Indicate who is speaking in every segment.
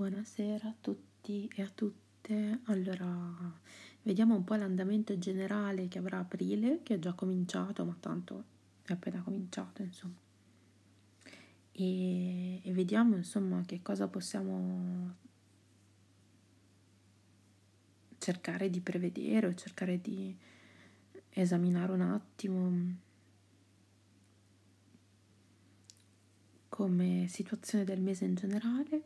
Speaker 1: Buonasera a tutti e a tutte. Allora, vediamo un po' l'andamento generale che avrà aprile, che è già cominciato, ma tanto è appena cominciato, insomma. E, e vediamo, insomma, che cosa possiamo cercare di prevedere o cercare di esaminare un attimo. come situazione del mese in generale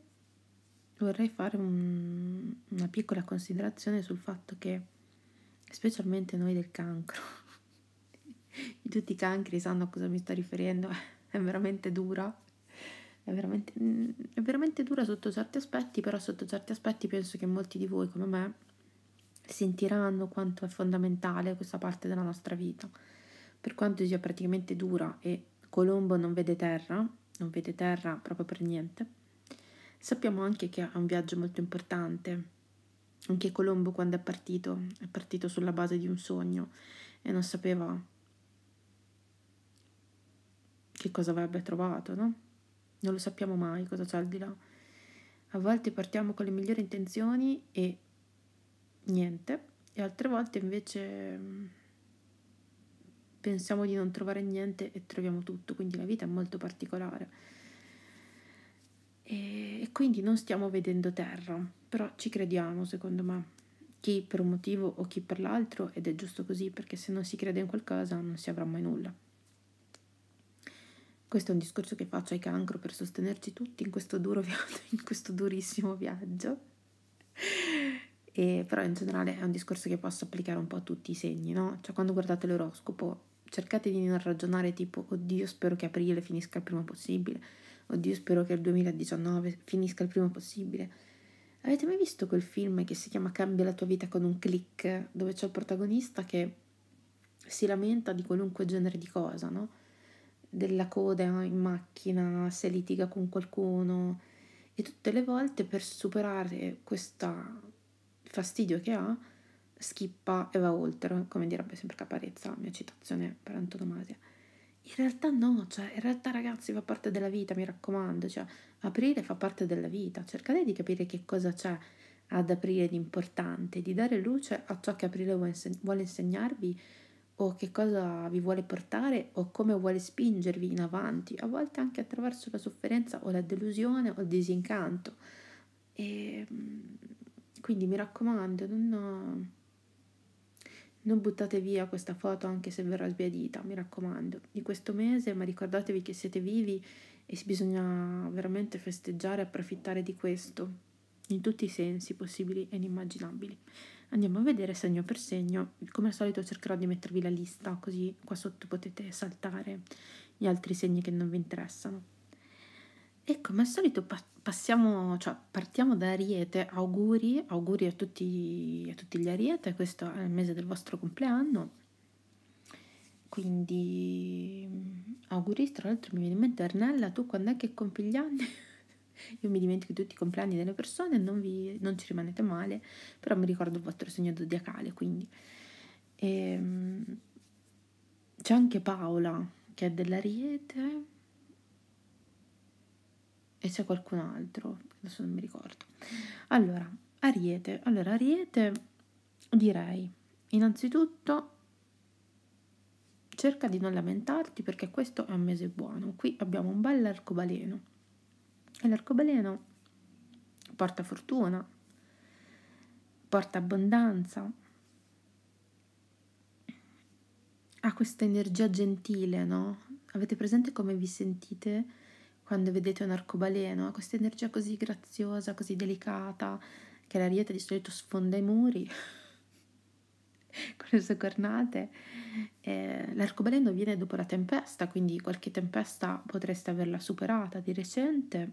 Speaker 1: vorrei fare un, una piccola considerazione sul fatto che, specialmente noi del cancro, tutti i cancri sanno a cosa mi sto riferendo, è veramente dura, è veramente, è veramente dura sotto certi aspetti, però sotto certi aspetti penso che molti di voi come me sentiranno quanto è fondamentale questa parte della nostra vita. Per quanto sia praticamente dura e Colombo non vede terra, non vede terra proprio per niente, Sappiamo anche che ha un viaggio molto importante. Anche Colombo quando è partito, è partito sulla base di un sogno e non sapeva che cosa avrebbe trovato, no? Non lo sappiamo mai cosa c'è al di là. A volte partiamo con le migliori intenzioni e niente, e altre volte invece mm, pensiamo di non trovare niente e troviamo tutto, quindi la vita è molto particolare. E quindi non stiamo vedendo terra, però ci crediamo secondo me, chi per un motivo o chi per l'altro, ed è giusto così perché se non si crede in qualcosa non si avrà mai nulla. Questo è un discorso che faccio ai cancro per sostenerci tutti in questo, duro viaggio, in questo durissimo viaggio. E, però in generale è un discorso che posso applicare un po' a tutti i segni, no? Cioè quando guardate l'oroscopo cercate di non ragionare tipo oddio spero che aprile finisca il prima possibile Oddio, spero che il 2019 finisca il prima possibile. Avete mai visto quel film che si chiama Cambia la tua vita con un click, dove c'è il protagonista che si lamenta di qualunque genere di cosa, no? Della coda in macchina, se litiga con qualcuno e tutte le volte per superare questo fastidio che ha, schippa e va oltre, come direbbe sempre Caparezza, la mia citazione per antonomasia. In realtà no, cioè in realtà ragazzi fa parte della vita, mi raccomando, cioè aprire fa parte della vita, cercate di capire che cosa c'è ad aprire di importante, di dare luce a ciò che aprire vuole insegnarvi o che cosa vi vuole portare o come vuole spingervi in avanti, a volte anche attraverso la sofferenza o la delusione o il disincanto. E ehm, quindi mi raccomando, non... Non buttate via questa foto anche se verrà sbiadita, mi raccomando, di questo mese, ma ricordatevi che siete vivi e bisogna veramente festeggiare e approfittare di questo in tutti i sensi possibili e inimmaginabili. Andiamo a vedere segno per segno, come al solito cercherò di mettervi la lista così qua sotto potete saltare gli altri segni che non vi interessano. E come al solito passiamo, cioè, partiamo da Ariete. Auguri, auguri a tutti, a tutti gli Ariete, questo è il mese del vostro compleanno. Quindi auguri, tra l'altro mi viene in mente Arnella, tu quando è che compi gli anni? Io mi dimentico tutti i compleanni delle persone, non, vi, non ci rimanete male, però mi ricordo il vostro segno zodiacale, quindi... E, ehm, c'è anche Paola, che è dell'Ariete e c'è qualcun altro, adesso non mi ricordo. Allora, Ariete. Allora, Ariete direi innanzitutto cerca di non lamentarti perché questo è un mese buono. Qui abbiamo un bel arcobaleno e l'arcobaleno porta fortuna, porta abbondanza, ha questa energia gentile, no? Avete presente come vi sentite? quando vedete un arcobaleno, ha questa energia così graziosa, così delicata, che la l'ariete di solito sfonda i muri con le sue cornate. Eh, l'arcobaleno viene dopo la tempesta, quindi qualche tempesta potreste averla superata di recente.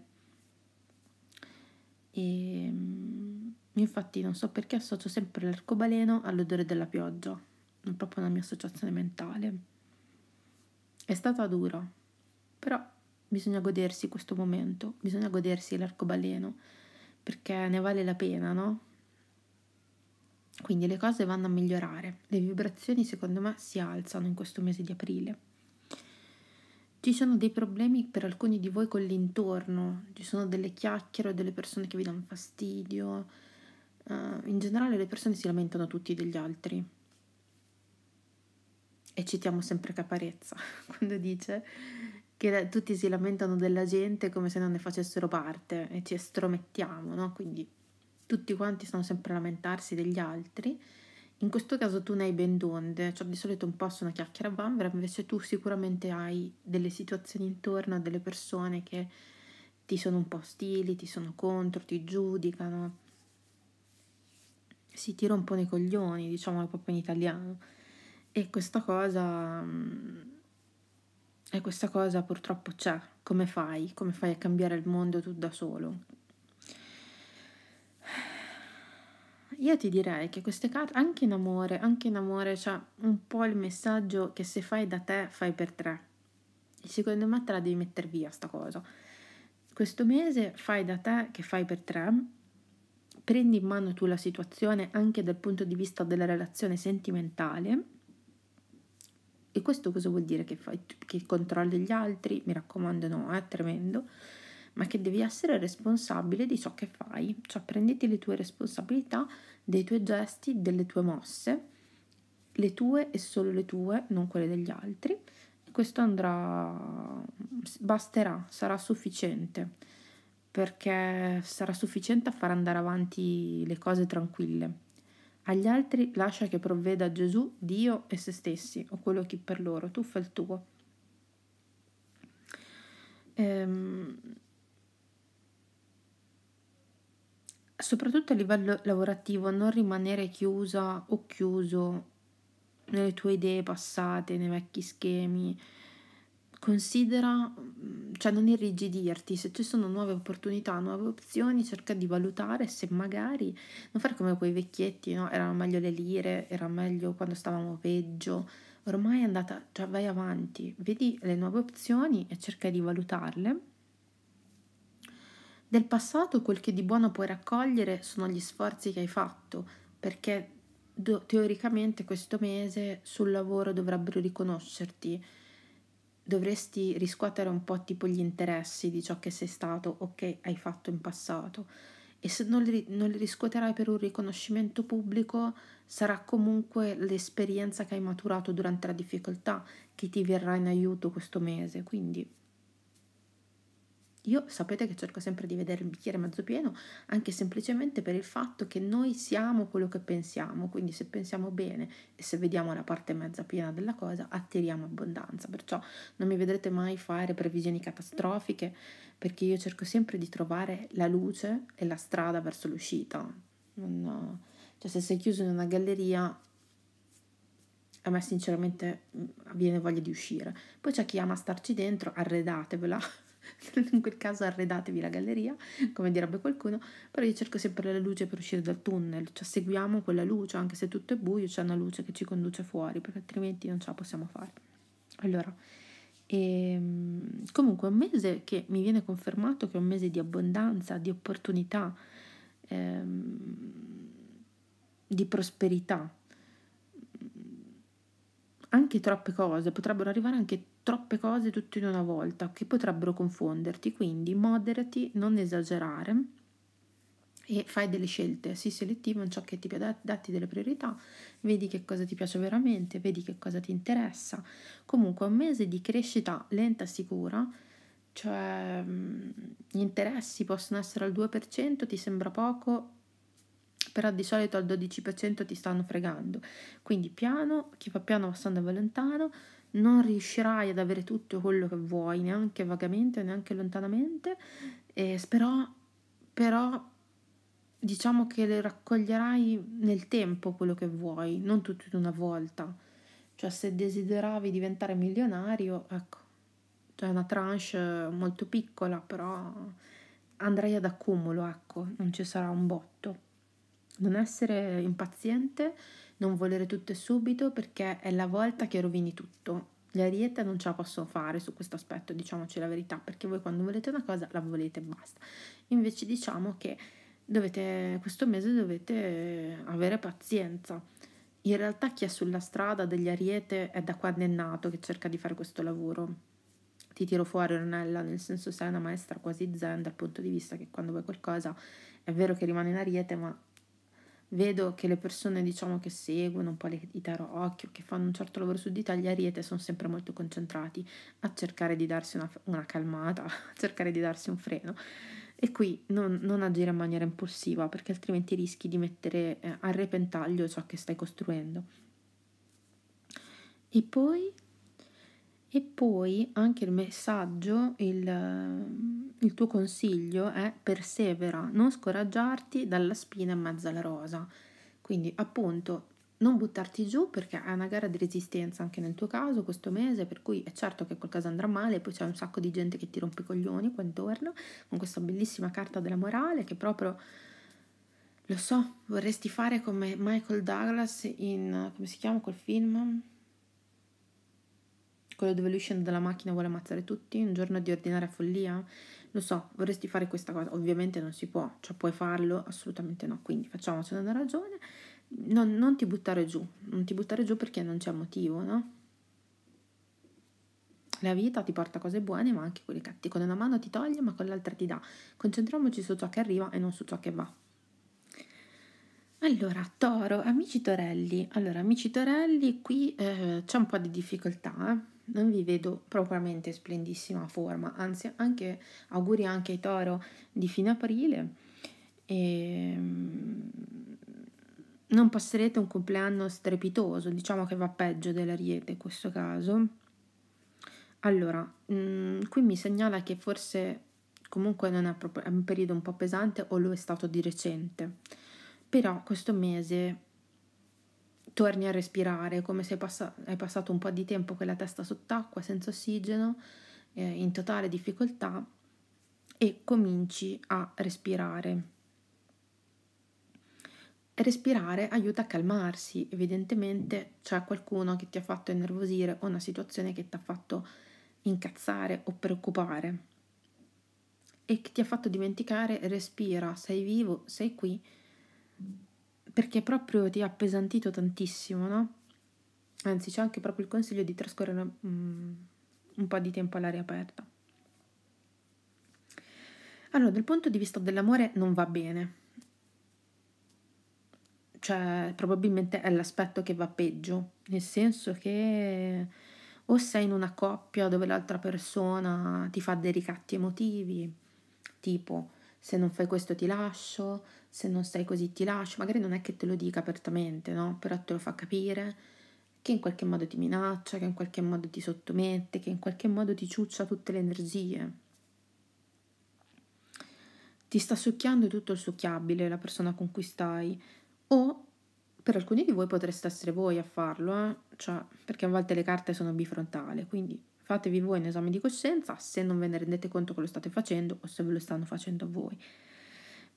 Speaker 1: E, mm, infatti non so perché associo sempre l'arcobaleno all'odore della pioggia, è proprio una mia associazione mentale. È stata dura, però bisogna godersi questo momento, bisogna godersi l'arcobaleno, perché ne vale la pena, no? Quindi le cose vanno a migliorare, le vibrazioni secondo me si alzano in questo mese di aprile. Ci sono dei problemi per alcuni di voi con l'intorno, ci sono delle chiacchiere o delle persone che vi danno fastidio. Uh, in generale le persone si lamentano tutti degli altri. E citiamo sempre Caparezza quando dice che tutti si lamentano della gente come se non ne facessero parte e ci estromettiamo, no? Quindi tutti quanti stanno sempre a lamentarsi degli altri. In questo caso tu ne hai ben d'onde, cioè di solito un po' sono chiacchiera a vanvera, invece tu sicuramente hai delle situazioni intorno, delle persone che ti sono un po' ostili, ti sono contro, ti giudicano. Si un po' nei coglioni, diciamolo proprio in italiano. E questa cosa mm, e questa cosa purtroppo c'è. Come fai? Come fai a cambiare il mondo tu da solo? Io ti direi che queste carte, anche in amore, anche in amore c'è un po' il messaggio che se fai da te, fai per tre. E secondo me te la devi mettere via sta cosa. Questo mese fai da te che fai per tre, prendi in mano tu la situazione anche dal punto di vista della relazione sentimentale e questo cosa vuol dire? Che, fai, che controlli gli altri? Mi raccomando, no, è eh, tremendo. Ma che devi essere responsabile di ciò che fai. Cioè, prenditi le tue responsabilità, dei tuoi gesti, delle tue mosse, le tue e solo le tue, non quelle degli altri. E questo andrà, basterà, sarà sufficiente, perché sarà sufficiente a far andare avanti le cose tranquille. Agli altri lascia che provveda Gesù, Dio e se stessi, o quello che per loro, tu fai il tuo. Ehm, soprattutto a livello lavorativo, non rimanere chiusa o chiuso nelle tue idee passate, nei vecchi schemi, considera, mm, cioè non irrigidirti, se ci sono nuove opportunità, nuove opzioni, cerca di valutare se magari non fare come quei vecchietti, no? Erano meglio le lire, era meglio quando stavamo peggio. Ormai è andata, cioè vai avanti, vedi le nuove opzioni e cerca di valutarle. Del passato quel che di buono puoi raccogliere sono gli sforzi che hai fatto, perché teoricamente questo mese sul lavoro dovrebbero riconoscerti dovresti riscuotere un po' tipo gli interessi di ciò che sei stato o che hai fatto in passato e se non li, non li riscuoterai per un riconoscimento pubblico sarà comunque l'esperienza che hai maturato durante la difficoltà che ti verrà in aiuto questo mese quindi io sapete che cerco sempre di vedere il bicchiere mezzo pieno, anche semplicemente per il fatto che noi siamo quello che pensiamo, quindi se pensiamo bene e se vediamo la parte mezza piena della cosa, attiriamo abbondanza. Perciò non mi vedrete mai fare previsioni catastrofiche, perché io cerco sempre di trovare la luce e la strada verso l'uscita. Non, cioè se sei chiuso in una galleria a me sinceramente mm, viene voglia di uscire. Poi c'è chi ama starci dentro, arredatevela in quel caso arredatevi la galleria, come direbbe qualcuno, però io cerco sempre la luce per uscire dal tunnel, cioè seguiamo quella luce, anche se tutto è buio, c'è una luce che ci conduce fuori, perché altrimenti non ce la possiamo fare. Allora, e, ehm, comunque un mese che mi viene confermato che è un mese di abbondanza, di opportunità, ehm, di prosperità, anche troppe cose, potrebbero arrivare anche troppe cose tutte in una volta che potrebbero confonderti, quindi moderati, non esagerare e fai delle scelte, sii selettivo in ciò che ti piace, datti delle priorità, vedi che cosa ti piace veramente, vedi che cosa ti interessa. Comunque un mese di crescita lenta e sicura, cioè mhmm, gli interessi possono essere al 2%, ti sembra poco, però di solito al 12% ti stanno fregando. Quindi piano, chi fa piano va stando lontano, non riuscirai ad avere tutto quello che vuoi, neanche vagamente, neanche lontanamente, eh, però, però diciamo che raccoglierai nel tempo quello che vuoi, non tutto in una volta. Cioè se desideravi diventare milionario, ecco, cioè una tranche molto piccola, però andrai ad accumulo, ecco, non ci sarà un botto. Non essere impaziente non volere tutto e subito perché è la volta che rovini tutto. Le ariete non ce la possono fare su questo aspetto, diciamoci la verità, perché voi quando volete una cosa la volete e basta. Invece diciamo che dovete, questo mese dovete avere pazienza. In realtà chi è sulla strada degli ariete è da quando è nato che cerca di fare questo lavoro. Ti tiro fuori Ornella, nel senso sei una maestra quasi zen dal punto di vista che quando vuoi qualcosa è vero che rimane in ariete, ma vedo che le persone diciamo, che seguono un po' i tarocchi o che fanno un certo lavoro su di tagliariete sono sempre molto concentrati a cercare di darsi una, una calmata, a cercare di darsi un freno. E qui non, non, agire in maniera impulsiva perché altrimenti rischi di mettere eh, a repentaglio ciò che stai costruendo. E poi e poi anche il messaggio, il, il tuo consiglio è persevera, non scoraggiarti dalla spina in mezzo alla rosa. Quindi appunto non buttarti giù perché è una gara di resistenza anche nel tuo caso questo mese, per cui è certo che qualcosa andrà male, poi c'è un sacco di gente che ti rompe i coglioni qua intorno con questa bellissima carta della morale che proprio lo so, vorresti fare come Michael Douglas in come si chiama quel film? quello dove lui scende dalla macchina e vuole ammazzare tutti, un giorno di ordinaria follia? Lo so, vorresti fare questa cosa, ovviamente non si può, cioè puoi farlo, assolutamente no, quindi facciamocene una ragione, non, non ti buttare giù, non ti buttare giù perché non c'è motivo, no? La vita ti porta cose buone ma anche quelle cattive, con una mano ti toglie ma con l'altra ti dà, concentriamoci su ciò che arriva e non su ciò che va. Allora, Toro, amici Torelli, allora, amici Torelli, qui eh, c'è un po' di difficoltà, eh? non vi vedo propriamente splendissima forma, anzi anche auguri anche ai Toro di fine aprile. E, ehm, non passerete un compleanno strepitoso, diciamo che va peggio dell'ariete in questo caso. Allora, mh, mm, qui mi segnala che forse comunque non è, proprio, è un periodo un po' pesante o lo è stato di recente, però questo mese torni a respirare come se passa- hai passato un po' di tempo con la testa sott'acqua, senza ossigeno, eh, in totale difficoltà e cominci a respirare. Respirare aiuta a calmarsi, evidentemente c'è qualcuno che ti ha fatto innervosire o una situazione che ti ha fatto incazzare o preoccupare e che ti ha fatto dimenticare respira, sei vivo, sei qui perché proprio ti ha appesantito tantissimo, no? Anzi, c'è anche proprio il consiglio di trascorrere um, un po' di tempo all'aria aperta. Allora, dal punto di vista dell'amore non va bene. Cioè, probabilmente è l'aspetto che va peggio, nel senso che o sei in una coppia dove l'altra persona ti fa dei ricatti emotivi, tipo se non fai questo ti lascio, se non stai così ti lascio, magari non è che te lo dica apertamente, no? Però te lo fa capire che in qualche modo ti minaccia, che in qualche modo ti sottomette, che in qualche modo ti ciuccia tutte le energie. Ti sta succhiando tutto il succhiabile la persona con cui stai o per alcuni di voi potreste essere voi a farlo, eh? cioè, perché a volte le carte sono bifrontali, quindi fatevi voi un esame di coscienza se non ve ne rendete conto che lo state facendo o se ve lo stanno facendo a voi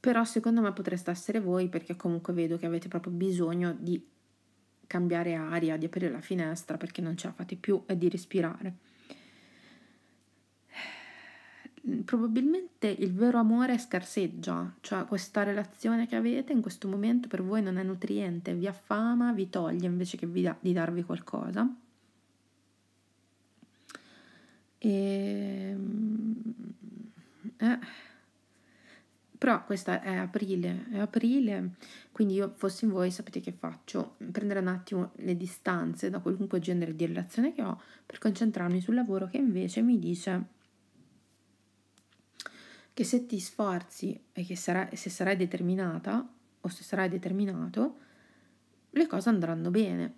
Speaker 1: però secondo me potreste essere voi perché comunque vedo che avete proprio bisogno di cambiare aria, di aprire la finestra perché non ce la fate più e di respirare. Probabilmente il vero amore scarseggia, cioè questa relazione che avete in questo momento per voi non è nutriente, vi affama, vi toglie invece che da, di darvi qualcosa. E... Ehm, eh però questa è aprile, è aprile, quindi io fossi in voi sapete che faccio? Prendere un attimo le distanze da qualunque genere di relazione che ho per concentrarmi sul lavoro che invece mi dice che se ti sforzi e che sarai, se sarai determinata o se sarai determinato, le cose andranno bene.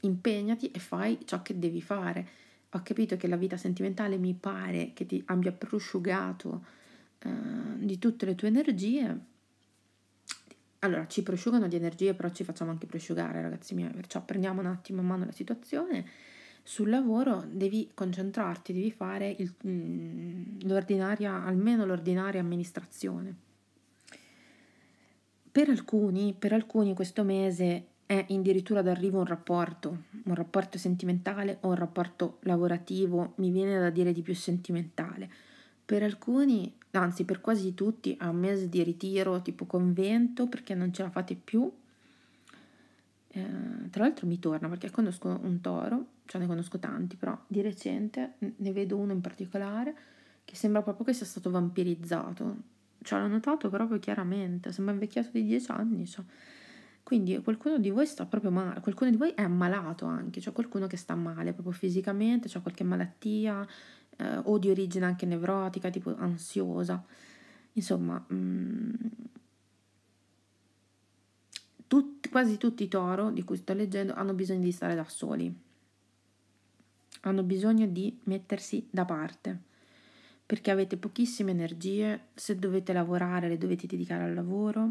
Speaker 1: Impegnati e fai ciò che devi fare. Ho capito che la vita sentimentale mi pare che ti abbia prosciugato Ehm, di tutte le tue energie. Allora, ci prosciugano di energie, però ci facciamo anche prosciugare, ragazzi miei, perciò prendiamo un attimo in mano la situazione. Sul lavoro devi concentrarti, devi fare il, mm, l'ordinaria, almeno l'ordinaria amministrazione. Per alcuni, per alcuni questo mese è addirittura d'arrivo un rapporto, un rapporto sentimentale o un rapporto lavorativo, mi viene da dire di più sentimentale per alcuni, anzi per quasi tutti, a un mese di ritiro tipo convento perché non ce la fate più. Eh, tra l'altro mi torna perché conosco un toro, cioè ne conosco tanti, però di recente ne vedo uno in particolare che sembra proprio che sia stato vampirizzato. Cioè l'ho notato proprio chiaramente, sembra invecchiato di 10 anni. Cioè. Quindi qualcuno di voi sta proprio male, qualcuno di voi è ammalato anche, cioè qualcuno che sta male proprio fisicamente, cioè qualche malattia, eh, o di origine anche nevrotica, tipo ansiosa. Insomma, mh, mm, tutti, quasi tutti i toro di cui sto leggendo hanno bisogno di stare da soli, hanno bisogno di mettersi da parte perché avete pochissime energie, se dovete lavorare le dovete dedicare al lavoro,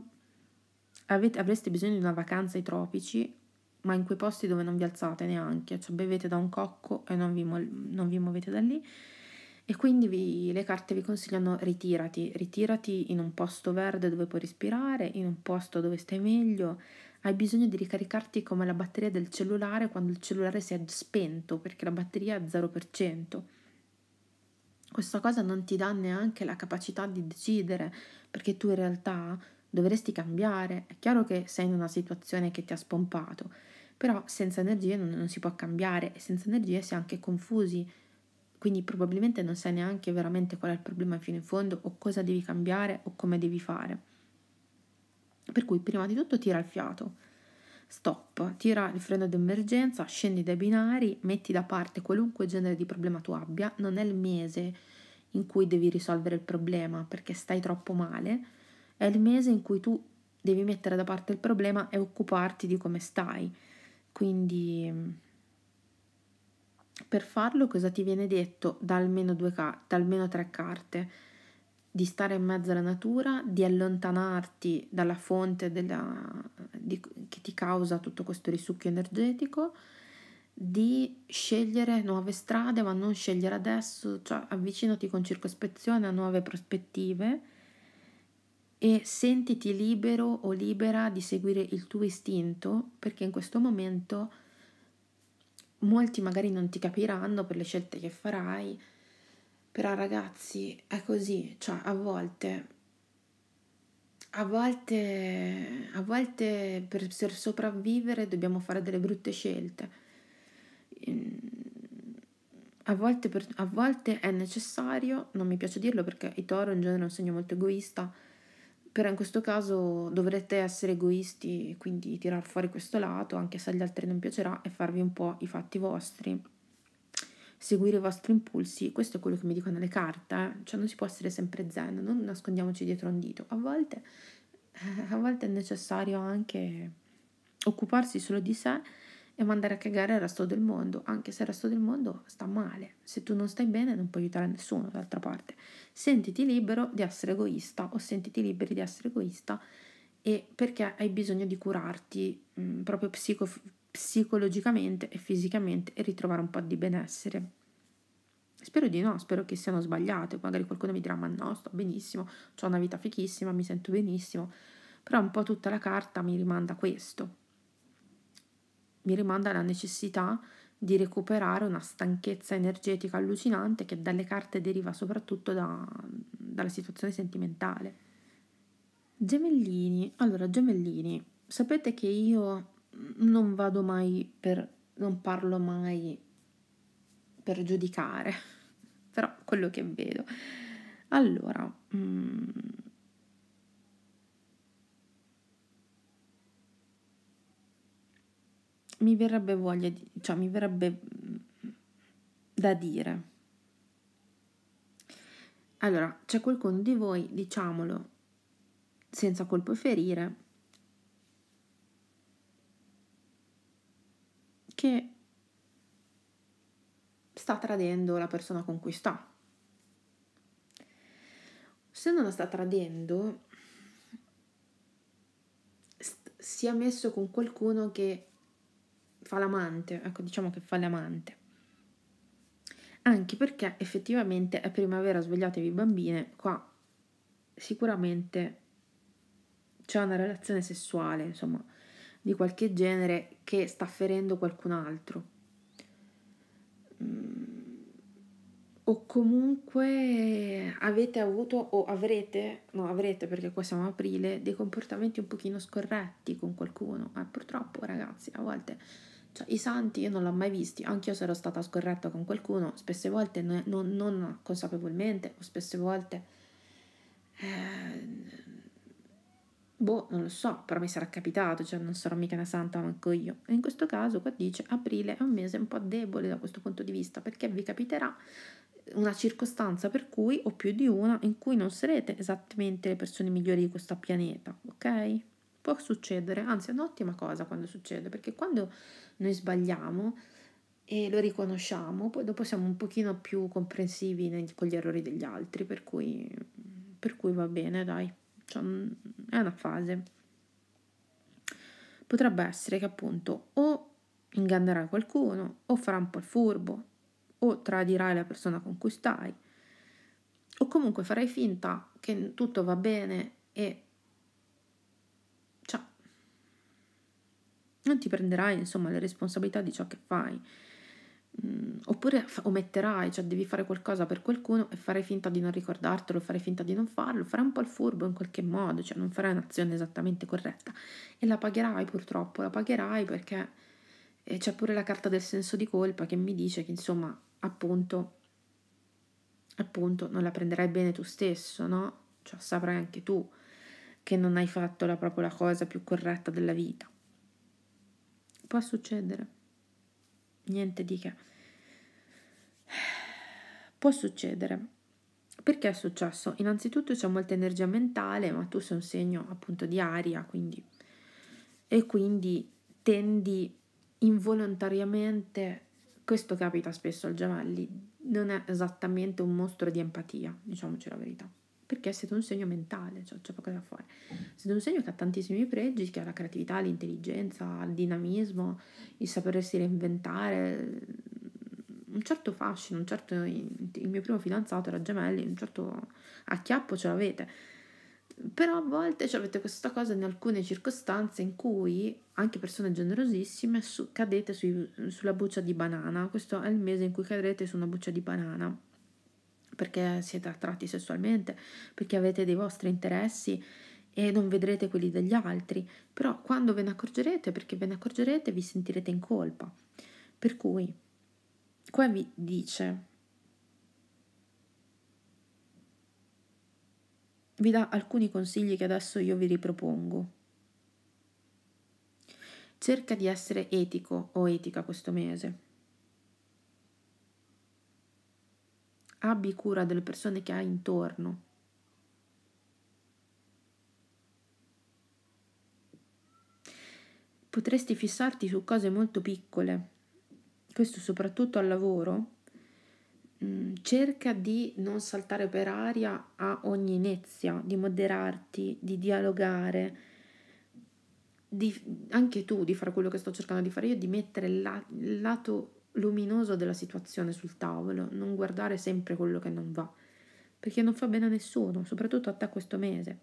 Speaker 1: avete, avreste bisogno di una vacanza ai tropici, ma in quei posti dove non vi alzate neanche, cioè bevete da un cocco e non vi, non vi muovete da lì e quindi vi, le carte vi consigliano ritirati, ritirati in un posto verde dove puoi respirare, in un posto dove stai meglio, hai bisogno di ricaricarti come la batteria del cellulare quando il cellulare si è spento perché la batteria è 0%. Questa cosa non ti dà neanche la capacità di decidere perché tu in realtà dovresti cambiare. È chiaro che sei in una situazione che ti ha spompato, però senza energie non, non si può cambiare e senza energie si è anche confusi quindi probabilmente non sai neanche veramente qual è il problema fino in fondo o cosa devi cambiare o come devi fare. Per cui prima di tutto tira il fiato, stop, tira il freno d'emergenza, scendi dai binari, metti da parte qualunque genere di problema tu abbia, non è il mese in cui devi risolvere il problema perché stai troppo male, è il mese in cui tu devi mettere da parte il problema e occuparti di come stai. Quindi per farlo cosa ti viene detto da almeno, due, da almeno tre carte? Di stare in mezzo alla natura, di allontanarti dalla fonte della, di, che ti causa tutto questo risucchio energetico, di scegliere nuove strade, ma non scegliere adesso, cioè avvicinati con circospezione a nuove prospettive e sentiti libero o libera di seguire il tuo istinto, perché in questo momento molti magari non ti capiranno per le scelte che farai, però ragazzi è così, cioè a volte, a volte, a volte per, per sopravvivere dobbiamo fare delle brutte scelte. Ehm, a volte, per, a volte è necessario, non mi piace dirlo perché i toro in genere è un segno molto egoista, però in questo caso dovrete essere egoisti e quindi tirar fuori questo lato, anche se agli altri non piacerà, e farvi un po' i fatti vostri, seguire i vostri impulsi. Questo è quello che mi dicono le carte, eh? cioè non si può essere sempre zen, non nascondiamoci dietro un dito. A volte, a volte è necessario anche occuparsi solo di sé e mandare a cagare il resto del mondo, anche se il resto del mondo sta male. Se tu non stai bene non puoi aiutare nessuno, d'altra parte. Sentiti libero di essere egoista o sentiti liberi di essere egoista e perché hai bisogno di curarti mh, mm, proprio psico- psicologicamente e fisicamente e ritrovare un po' di benessere. Spero di no, spero che siano sbagliate, magari qualcuno mi dirà ma no, sto benissimo, ho una vita fichissima, mi sento benissimo, però un po' tutta la carta mi rimanda a questo mi rimanda alla necessità di recuperare una stanchezza energetica allucinante che dalle carte deriva soprattutto da, dalla situazione sentimentale. Gemellini, allora gemellini, sapete che io non vado mai per, non parlo mai per giudicare, però quello che vedo. Allora, mh, mm, mi verrebbe voglia di, cioè mi verrebbe mm, da dire. Allora, c'è qualcuno di voi, diciamolo, senza colpo ferire, che sta tradendo la persona con cui sta. Se non la sta tradendo, st- si è messo con qualcuno che fa l'amante, ecco diciamo che fa l'amante. Anche perché effettivamente è primavera, svegliatevi bambine, qua sicuramente c'è una relazione sessuale, insomma, di qualche genere che sta ferendo qualcun altro. Mm. O comunque avete avuto o avrete, no avrete perché qua siamo aprile, dei comportamenti un pochino scorretti con qualcuno. Ma eh, purtroppo ragazzi a volte cioè, I santi io non l'ho mai visti, anch'io sono stata scorretta con qualcuno, spesse volte non, non, non consapevolmente, o spesse volte... Eh, boh, non lo so, però mi sarà capitato, cioè non sarò mica una santa manco io. E in questo caso qua dice aprile è un mese un po' debole da questo punto di vista, perché vi capiterà una circostanza per cui, o più di una, in cui non sarete esattamente le persone migliori di questo pianeta, ok? Può succedere, anzi è un'ottima cosa quando succede, perché quando noi sbagliamo e lo riconosciamo, poi dopo siamo un pochino più comprensivi con gli errori degli altri, per cui, per cui va bene, dai, cioè, mm, è una fase. Potrebbe essere che appunto o ingannerai qualcuno, o farai un po' il furbo, o tradirai la persona con cui stai, o comunque farai finta che tutto va bene e non ti prenderai insomma le responsabilità di ciò che fai. Mm, oppure ometterai, cioè devi fare qualcosa per qualcuno e fare finta di non ricordartelo, fare finta di non farlo, fare un po' il furbo in qualche modo, cioè non farai un'azione esattamente corretta e la pagherai purtroppo, la pagherai perché eh, c'è pure la carta del senso di colpa che mi dice che insomma appunto appunto non la prenderai bene tu stesso, no? Cioè saprai anche tu che non hai fatto la, propria cosa più corretta della vita. Può succedere. Niente di che. Può succedere. Perché è successo? Innanzitutto c'è molta energia mentale, ma tu sei un segno appunto di aria, quindi e quindi tendi involontariamente, questo capita spesso al gemelli, non è esattamente un mostro di empatia, diciamoci la verità perché siete un segno mentale, cioè c'è poco da fare. Siete un segno che ha tantissimi pregi, che ha la creatività, l'intelligenza, il dinamismo, il sapersi reinventare, un certo fascino, un certo, il mio primo fidanzato era gemelli, un certo acchiappo ce l'avete. Però a volte avete questa cosa in alcune circostanze in cui anche persone generosissime su, cadete su, sulla buccia di banana. Questo è il mese in cui cadrete su una buccia di banana perché siete attratti sessualmente, perché avete dei vostri interessi e non vedrete quelli degli altri, però quando ve ne accorgerete, perché ve ne accorgerete, vi sentirete in colpa. Per cui, qua vi dice, vi dà alcuni consigli che adesso io vi ripropongo. Cerca di essere etico o etica questo mese abbi cura delle persone che hai intorno. Potresti fissarti su cose molto piccole, questo soprattutto al lavoro. Mm, cerca di non saltare per aria a ogni inezia, di moderarti, di dialogare, di, anche tu di fare quello che sto cercando di fare io, di mettere la, il lato luminoso della situazione sul tavolo, non guardare sempre quello che non va, perché non fa bene a nessuno, soprattutto a te questo mese.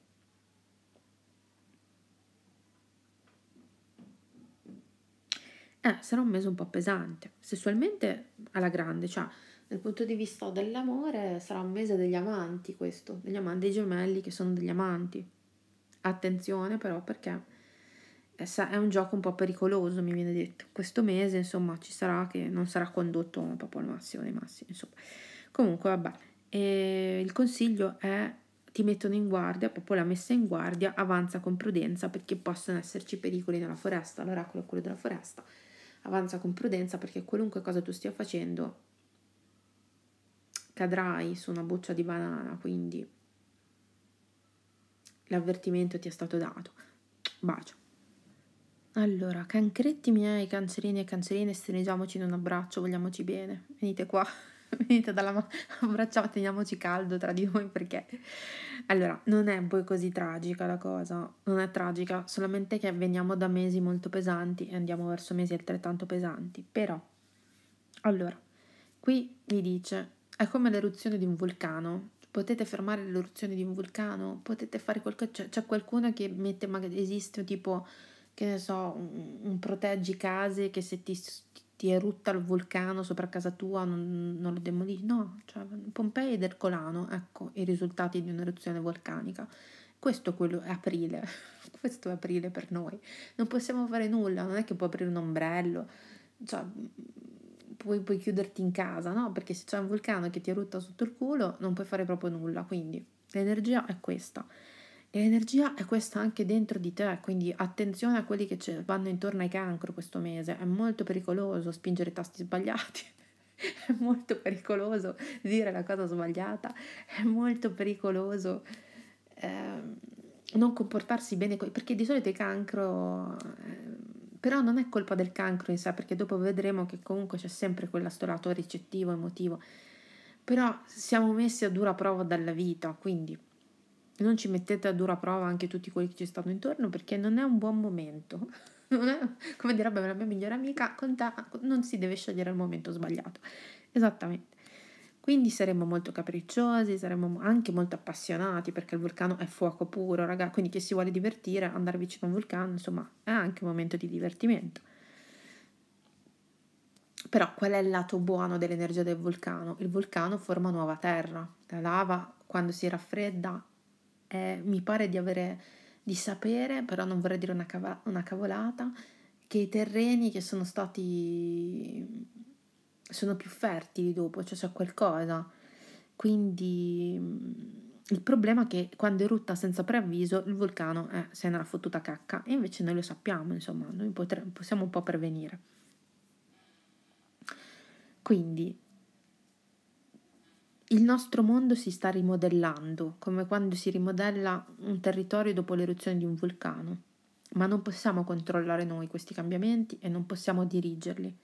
Speaker 1: Eh, sarà un mese un po' pesante, sessualmente alla grande, cioè dal punto di vista dell'amore sarà un mese degli amanti questo, degli amanti, dei gemelli che sono degli amanti. Attenzione però perché è un gioco un po' pericoloso, mi viene detto. Questo mese, insomma, ci sarà che non sarà condotto proprio al massimo dei massimi, insomma. Comunque, vabbè, e il consiglio è ti mettono in guardia, proprio la messa in guardia, avanza con prudenza perché possono esserci pericoli nella foresta, l'oracolo è quello della foresta. Avanza con prudenza perché qualunque cosa tu stia facendo cadrai su una buccia di banana, quindi l'avvertimento ti è stato dato. Bacio. Allora, cancretti miei, cancerini e cancerine, stringiamoci in un abbraccio, vogliamoci bene. Venite qua, venite dalla mano, abbracciamo, teniamoci caldo tra di noi perché... Allora, non è poi così tragica la cosa, non è tragica, solamente che veniamo da mesi molto pesanti e andiamo verso mesi altrettanto pesanti. Però, allora, qui vi dice, è come l'eruzione di un vulcano, potete fermare l'eruzione di un vulcano, potete fare qualcosa, c'è, cioè, c'è qualcuno che mette, magari esiste tipo che ne so, un, un proteggi case che se ti, ti erutta il vulcano sopra casa tua non, non lo demolisci. No, cioè Pompei ed Ercolano, ecco i risultati di un'eruzione vulcanica. Questo quello è aprile, questo è aprile per noi. Non possiamo fare nulla, non è che puoi aprire un ombrello, cioè puoi, puoi chiuderti in casa, no? Perché se c'è un vulcano che ti erutta sotto il culo non puoi fare proprio nulla, quindi l'energia è questa. E l'energia è questa anche dentro di te, quindi attenzione a quelli che vanno intorno ai cancro questo mese, è molto pericoloso spingere i tasti sbagliati, è molto pericoloso dire la cosa sbagliata, è molto pericoloso eh, non comportarsi bene, co- perché di solito il cancro... Eh, però non è colpa del cancro in sé, perché dopo vedremo che comunque c'è sempre quel ricettivo, emotivo. Però siamo messi a dura prova dalla vita, quindi non ci mettete a dura prova anche tutti quelli che ci stanno intorno perché non è un buon momento. È, come direbbe la mia migliore amica, con te non si deve scegliere il momento sbagliato. Esattamente. Quindi saremmo molto capricciosi, saremmo anche molto appassionati perché il vulcano è fuoco puro, raga. Quindi chi si vuole divertire, andare vicino a un vulcano, insomma, è anche un momento di divertimento. Però qual è il lato buono dell'energia del vulcano? Il vulcano forma nuova terra, la lava quando si raffredda eh, mi pare di, avere, di sapere, però non vorrei dire una, cava- una cavolata, che i terreni che sono stati sono più fertili dopo, cioè c'è qualcosa. Quindi mm, il problema è che quando erutta senza preavviso il vulcano eh, è, se ne una fottuta cacca e invece noi lo sappiamo, insomma, noi potre- possiamo un po' prevenire. Quindi il nostro mondo si sta rimodellando, come quando si rimodella un territorio dopo l'eruzione di un vulcano, ma non possiamo controllare noi questi cambiamenti e non possiamo dirigerli.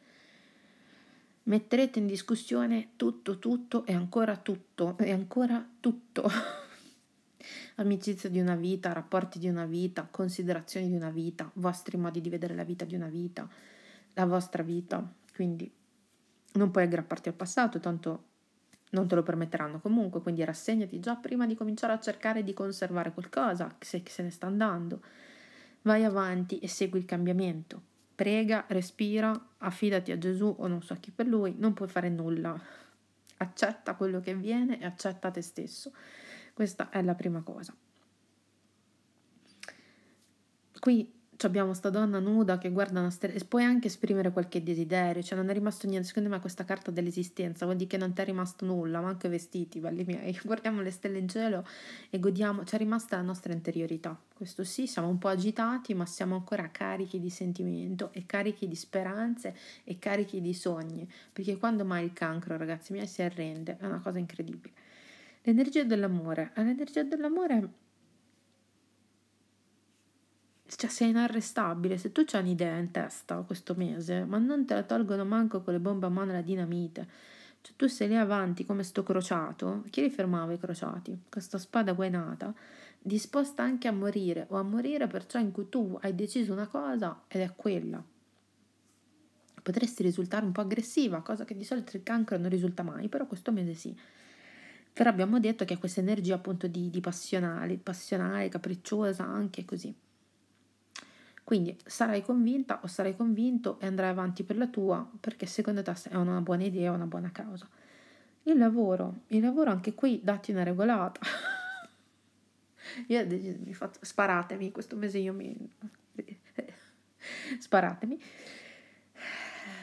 Speaker 1: Metterete in discussione tutto, tutto e ancora tutto e ancora tutto. Amicizia di una vita, rapporti di una vita, considerazioni di una vita, vostri modi di vedere la vita di una vita, la vostra vita. Quindi non puoi aggrapparti al passato, tanto non te lo permetteranno comunque, quindi rassegnati già prima di cominciare a cercare di conservare qualcosa, se se ne sta andando. Vai avanti e segui il cambiamento. Prega, respira, affidati a Gesù o non so chi per lui, non puoi fare nulla. Accetta quello che viene e accetta te stesso. Questa è la prima cosa. Qui abbiamo sta donna nuda che guarda una stella e puoi anche esprimere qualche desiderio, cioè non è rimasto niente, secondo me questa carta dell'esistenza vuol dire che non ti è rimasto nulla, manco i vestiti, belli miei, guardiamo le stelle in cielo e godiamo, c'è rimasta la nostra interiorità, questo sì, siamo un po' agitati ma siamo ancora carichi di sentimento e carichi di speranze e carichi di sogni, perché quando mai il cancro, ragazzi miei, si arrende, è una cosa incredibile. L'energia dell'amore, l'energia dell'amore È cioè, sei inarrestabile. Se tu hai un'idea in testa questo mese, ma non te la tolgono manco con le bombe a mano e la dinamite. Cioè, tu sei lì avanti come sto crociato. Chi li fermava i crociati? Questa spada guainata, disposta anche a morire o a morire per ciò in cui tu hai deciso una cosa ed è quella. Potresti risultare un po' aggressiva, cosa che di solito il cancro non risulta mai, però questo mese sì. Però abbiamo detto che questa energia appunto di, di passionale, passionale, capricciosa, anche così. Quindi sarai convinta o sarai convinto e andrai avanti per la tua perché secondo te è una buona idea, una buona causa. Il lavoro, il lavoro anche qui datti una regolata. io mi faccio, sparatemi, questo mese io mi... sparatemi.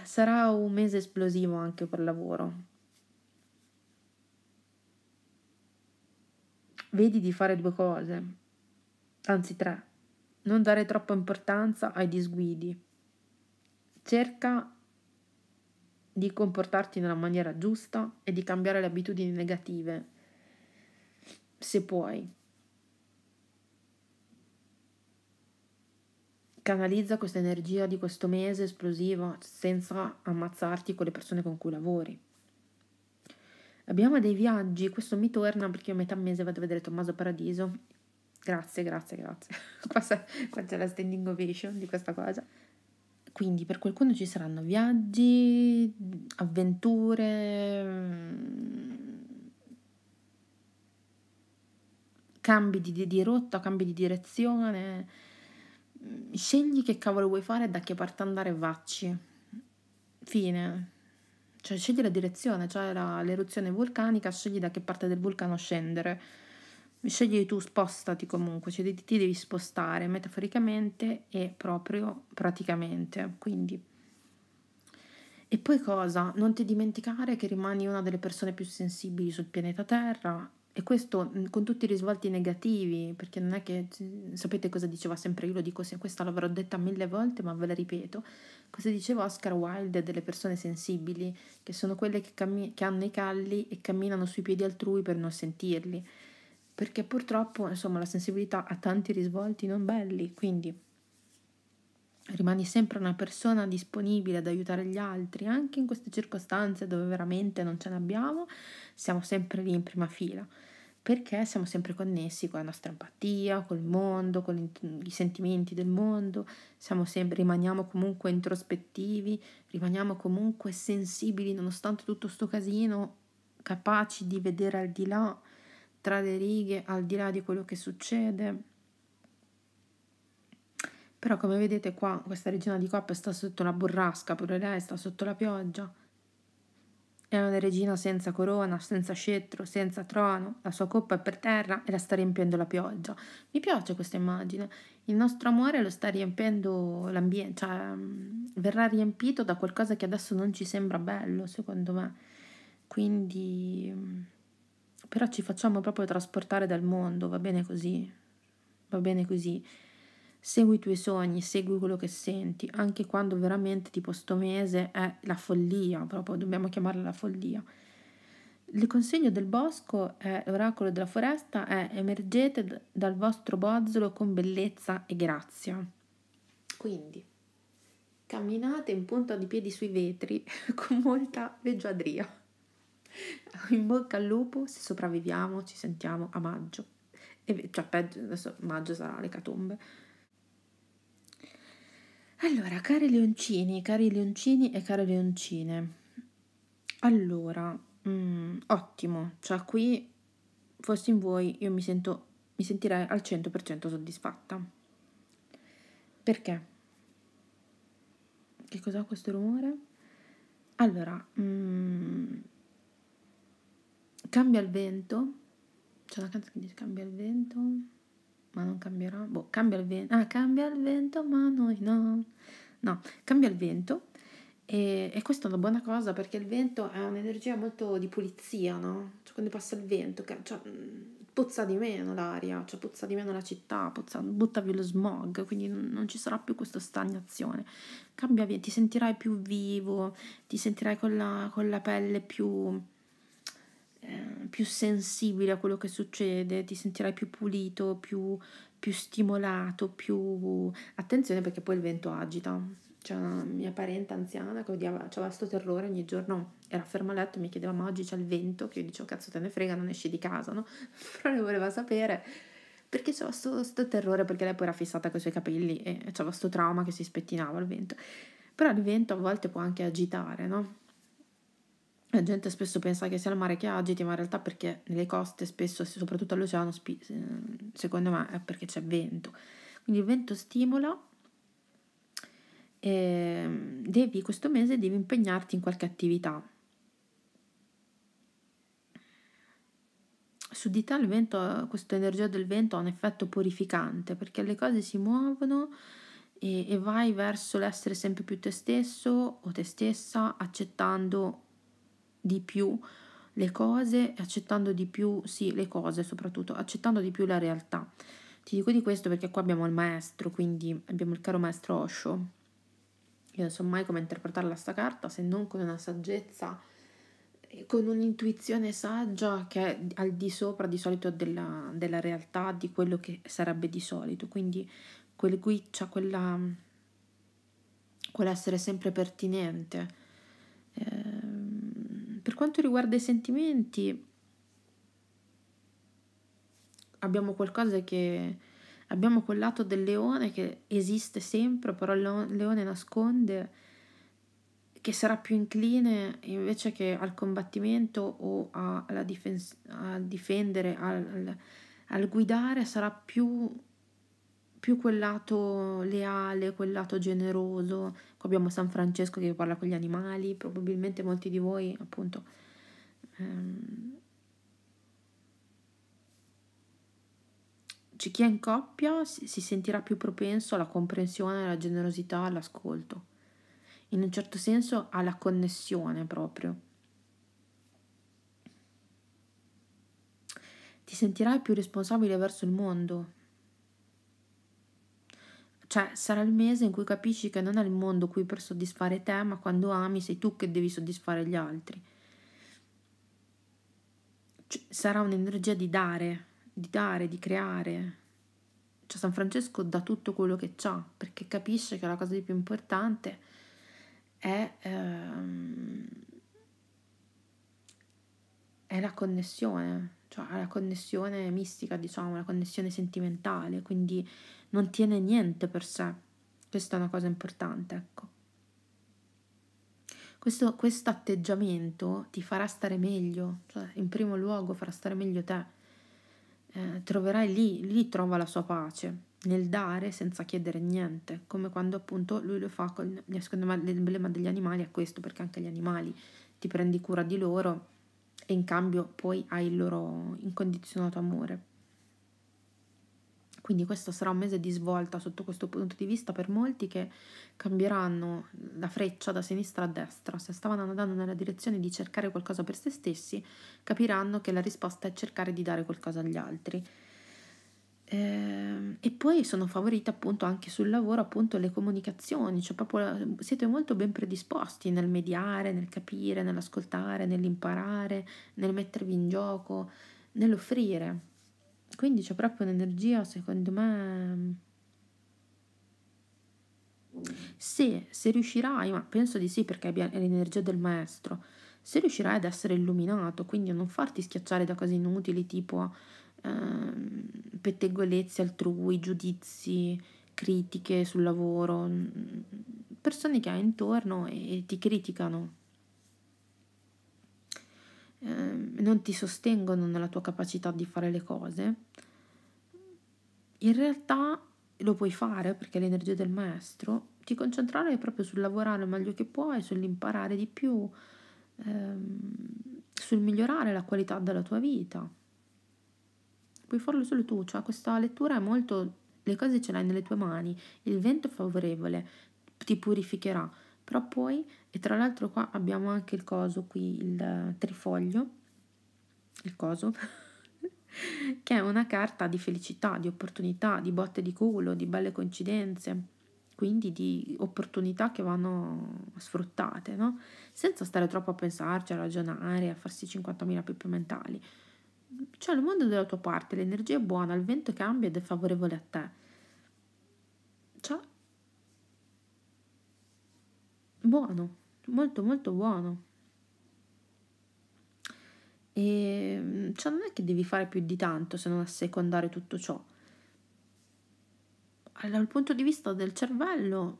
Speaker 1: Sarà un mese esplosivo anche per lavoro. Vedi di fare due cose, anzi tre non dare troppa importanza ai disguidi. Cerca di comportarti nella maniera giusta e di cambiare le abitudini negative, se puoi. Canalizza questa energia di questo mese esplosiva senza ammazzarti con le persone con cui lavori. Abbiamo dei viaggi, questo mi torna perché io a metà mese vado a vedere Tommaso Paradiso Grazie, grazie, grazie. Qua c'è la standing ovation di questa cosa. Quindi per qualcuno ci saranno viaggi, avventure, mm, cambi di, di rotta, cambi di direzione. Mm, scegli che cavolo vuoi fare e da che parte andare vacci. Fine. Cioè scegli la direzione, cioè la, l'eruzione vulcanica, scegli da che parte del vulcano scendere Scegli tu, spostati comunque, cioè ti devi spostare metaforicamente e proprio praticamente. Quindi. E poi cosa? Non ti dimenticare che rimani una delle persone più sensibili sul pianeta Terra e questo con tutti i risvolti negativi, perché non è che sapete cosa diceva sempre, io lo dico, questa l'avrò detta mille volte, ma ve la ripeto, cosa diceva Oscar Wilde delle persone sensibili, che sono quelle che, cammi- che hanno i calli e camminano sui piedi altrui per non sentirli perché purtroppo insomma, la sensibilità ha tanti risvolti non belli, quindi rimani sempre una persona disponibile ad aiutare gli altri, anche in queste circostanze dove veramente non ce n'abbiamo, siamo sempre lì in prima fila, perché siamo sempre connessi con la nostra empatia, col mondo, con i sentimenti del mondo, sempre, rimaniamo comunque introspettivi, rimaniamo comunque sensibili nonostante tutto sto casino, capaci di vedere al di là tra le righe, al di là di quello che succede. Però come vedete qua, questa regina di coppe sta sotto la burrasca, pure lei sta sotto la pioggia. È una regina senza corona, senza scettro, senza trono, la sua coppa è per terra e la sta riempiendo la pioggia. Mi piace questa immagine. Il nostro amore lo sta riempiendo l'ambiente, cioè mm, verrà riempito da qualcosa che adesso non ci sembra bello, secondo me. Quindi mm, però ci facciamo proprio trasportare dal mondo, va bene così, va bene così. Segui i tuoi sogni, segui quello che senti, anche quando veramente tipo sto mese è la follia, proprio dobbiamo chiamarla la follia. Il consiglio del bosco, è, l'oracolo della foresta, è emergete dal vostro bozzolo con bellezza e grazia. Quindi, camminate in punta di piedi sui vetri con molta leggiadria. in bocca al lupo, se sopravviviamo ci sentiamo a maggio. E, cioè, peggio, adesso maggio sarà l'ecatombe. Allora, cari leoncini, cari leoncini e care leoncine. Allora, mm, ottimo, cioè qui fossi in voi io mi, sento, mi sentirei al 100% soddisfatta. Perché? Che cos'ha questo rumore? Allora, mm, Cambia il vento. C'è una canzone che dice cambia il vento, ma non cambierà. Boh, cambia il vento. Ah, cambia il vento, ma noi no. No, cambia il vento. E, e, questa è una buona cosa perché il vento ha un'energia molto di pulizia, no? Cioè quando passa il vento, cioè, mm, puzza di meno l'aria, cioè puzza di meno la città, puzza, butta via lo smog, quindi non ci sarà più questa stagnazione. Cambia via, ti sentirai più vivo, ti sentirai con la, con la pelle più eh, più sensibile a quello che succede, ti sentirai più pulito, più, più stimolato, più... Attenzione perché poi il vento agita. C'è una mia parente anziana che odiava, aveva questo terrore ogni giorno, era fermo a letto e mi chiedeva ma oggi c'è il vento, che io dicevo cazzo te ne frega, non esci di casa, no? Però ne voleva sapere perché c'era questo terrore perché lei poi era fissata con i suoi capelli e c'era questo trauma che si spettinava al vento. Però il vento a volte può anche agitare, no? La gente spesso pensa che sia il mare che agiti, ma in realtà perché nelle coste spesso, soprattutto all'oceano, ehm, secondo me è perché c'è vento. Quindi il vento stimola e ehm, devi, questo mese devi impegnarti in qualche attività. Su di te il vento, questa energia del vento ha un effetto purificante perché le cose si muovono e, e vai verso l'essere sempre più te stesso o te stessa accettando di più le cose, accettando di più, sì, le cose soprattutto, accettando di più la realtà. Ti dico di questo perché qua abbiamo il maestro, quindi abbiamo il caro maestro Osho. Io non so mai come interpretarla sta carta se non con una saggezza, con un'intuizione saggia che è al di sopra di solito della, della realtà, di quello che sarebbe di solito. Quindi quel guiccia, quella, quell'essere sempre pertinente. Eh, per quanto riguarda i sentimenti, abbiamo qualcosa che abbiamo quel lato del leone che esiste sempre, però il leone nasconde che sarà più incline invece che al combattimento o a, alla difens- a difendere, al, al, al guidare, sarà più più quel lato leale, quel lato generoso. Qua abbiamo San Francesco che parla con gli animali, probabilmente molti di voi appunto... Ehm, c'è chi è in coppia si sentirà più propenso alla comprensione, alla generosità, all'ascolto. In un certo senso alla connessione proprio. Ti sentirai più responsabile verso il mondo, cioè, sarà il mese in cui capisci che non è il mondo qui per soddisfare te, ma quando ami sei tu che devi soddisfare gli altri. Cioè, sarà un'energia di dare, di dare, di creare. Cioè, San Francesco dà tutto quello che ha, perché capisce che la cosa di più importante è, ehm, è la connessione, cioè la connessione mistica, diciamo, la connessione sentimentale, quindi non tiene niente per sé. Questa è una cosa importante, ecco. Questo, questo atteggiamento ti farà stare meglio, cioè in primo luogo farà stare meglio te. Eh, troverai lì, lì trova la sua pace, nel dare senza chiedere niente, come quando appunto lui lo fa con, secondo me l'emblema degli animali è questo, perché anche gli animali ti prendi cura di loro e in cambio poi hai il loro incondizionato amore. Quindi questo sarà un mese di svolta sotto questo punto di vista per molti che cambieranno la freccia da sinistra a destra. Se stavano andando nella direzione di cercare qualcosa per se stessi, capiranno che la risposta è cercare di dare qualcosa agli altri. Ehm, e poi sono favorite appunto anche sul lavoro appunto le comunicazioni, cioè proprio eh, siete molto ben predisposti nel mediare, nel capire, nell'ascoltare, nell'imparare, nel mettervi in gioco, nell'offrire quindi c'è proprio un'energia, secondo me... Mm, se, se riuscirai, ma penso di sì perché è l'energia del maestro, se riuscirai ad essere illuminato, quindi a non farti schiacciare da cose inutili tipo ehm, pettegolezzi altrui, giudizi, critiche sul lavoro, mm, persone che hai intorno e ti criticano, eh, non ti sostengono nella tua capacità di fare le cose, in realtà lo puoi fare perché l'energia del maestro, ti concentrare proprio sul lavorare meglio che puoi, sull'imparare di più, ehm, sul migliorare la qualità della tua vita. Puoi farlo solo tu, cioè questa lettura è molto... le cose ce l'hai nelle tue mani, il vento favorevole ti purificherà, però poi e tra l'altro qua abbiamo anche il coso qui il eh, trifoglio il coso che è una carta di felicità di opportunità di botte di culo di belle coincidenze quindi di opportunità che vanno sfruttate no? senza stare troppo a pensarci a ragionare a farsi 50.000 pippe mentali cioè il mondo è dalla tua parte l'energia è buona il vento cambia ed è favorevole a te ciò buono, molto molto buono. E mm, cioè non è che devi fare più di tanto se non assecondare tutto ciò. Allora, dal punto di vista del cervello,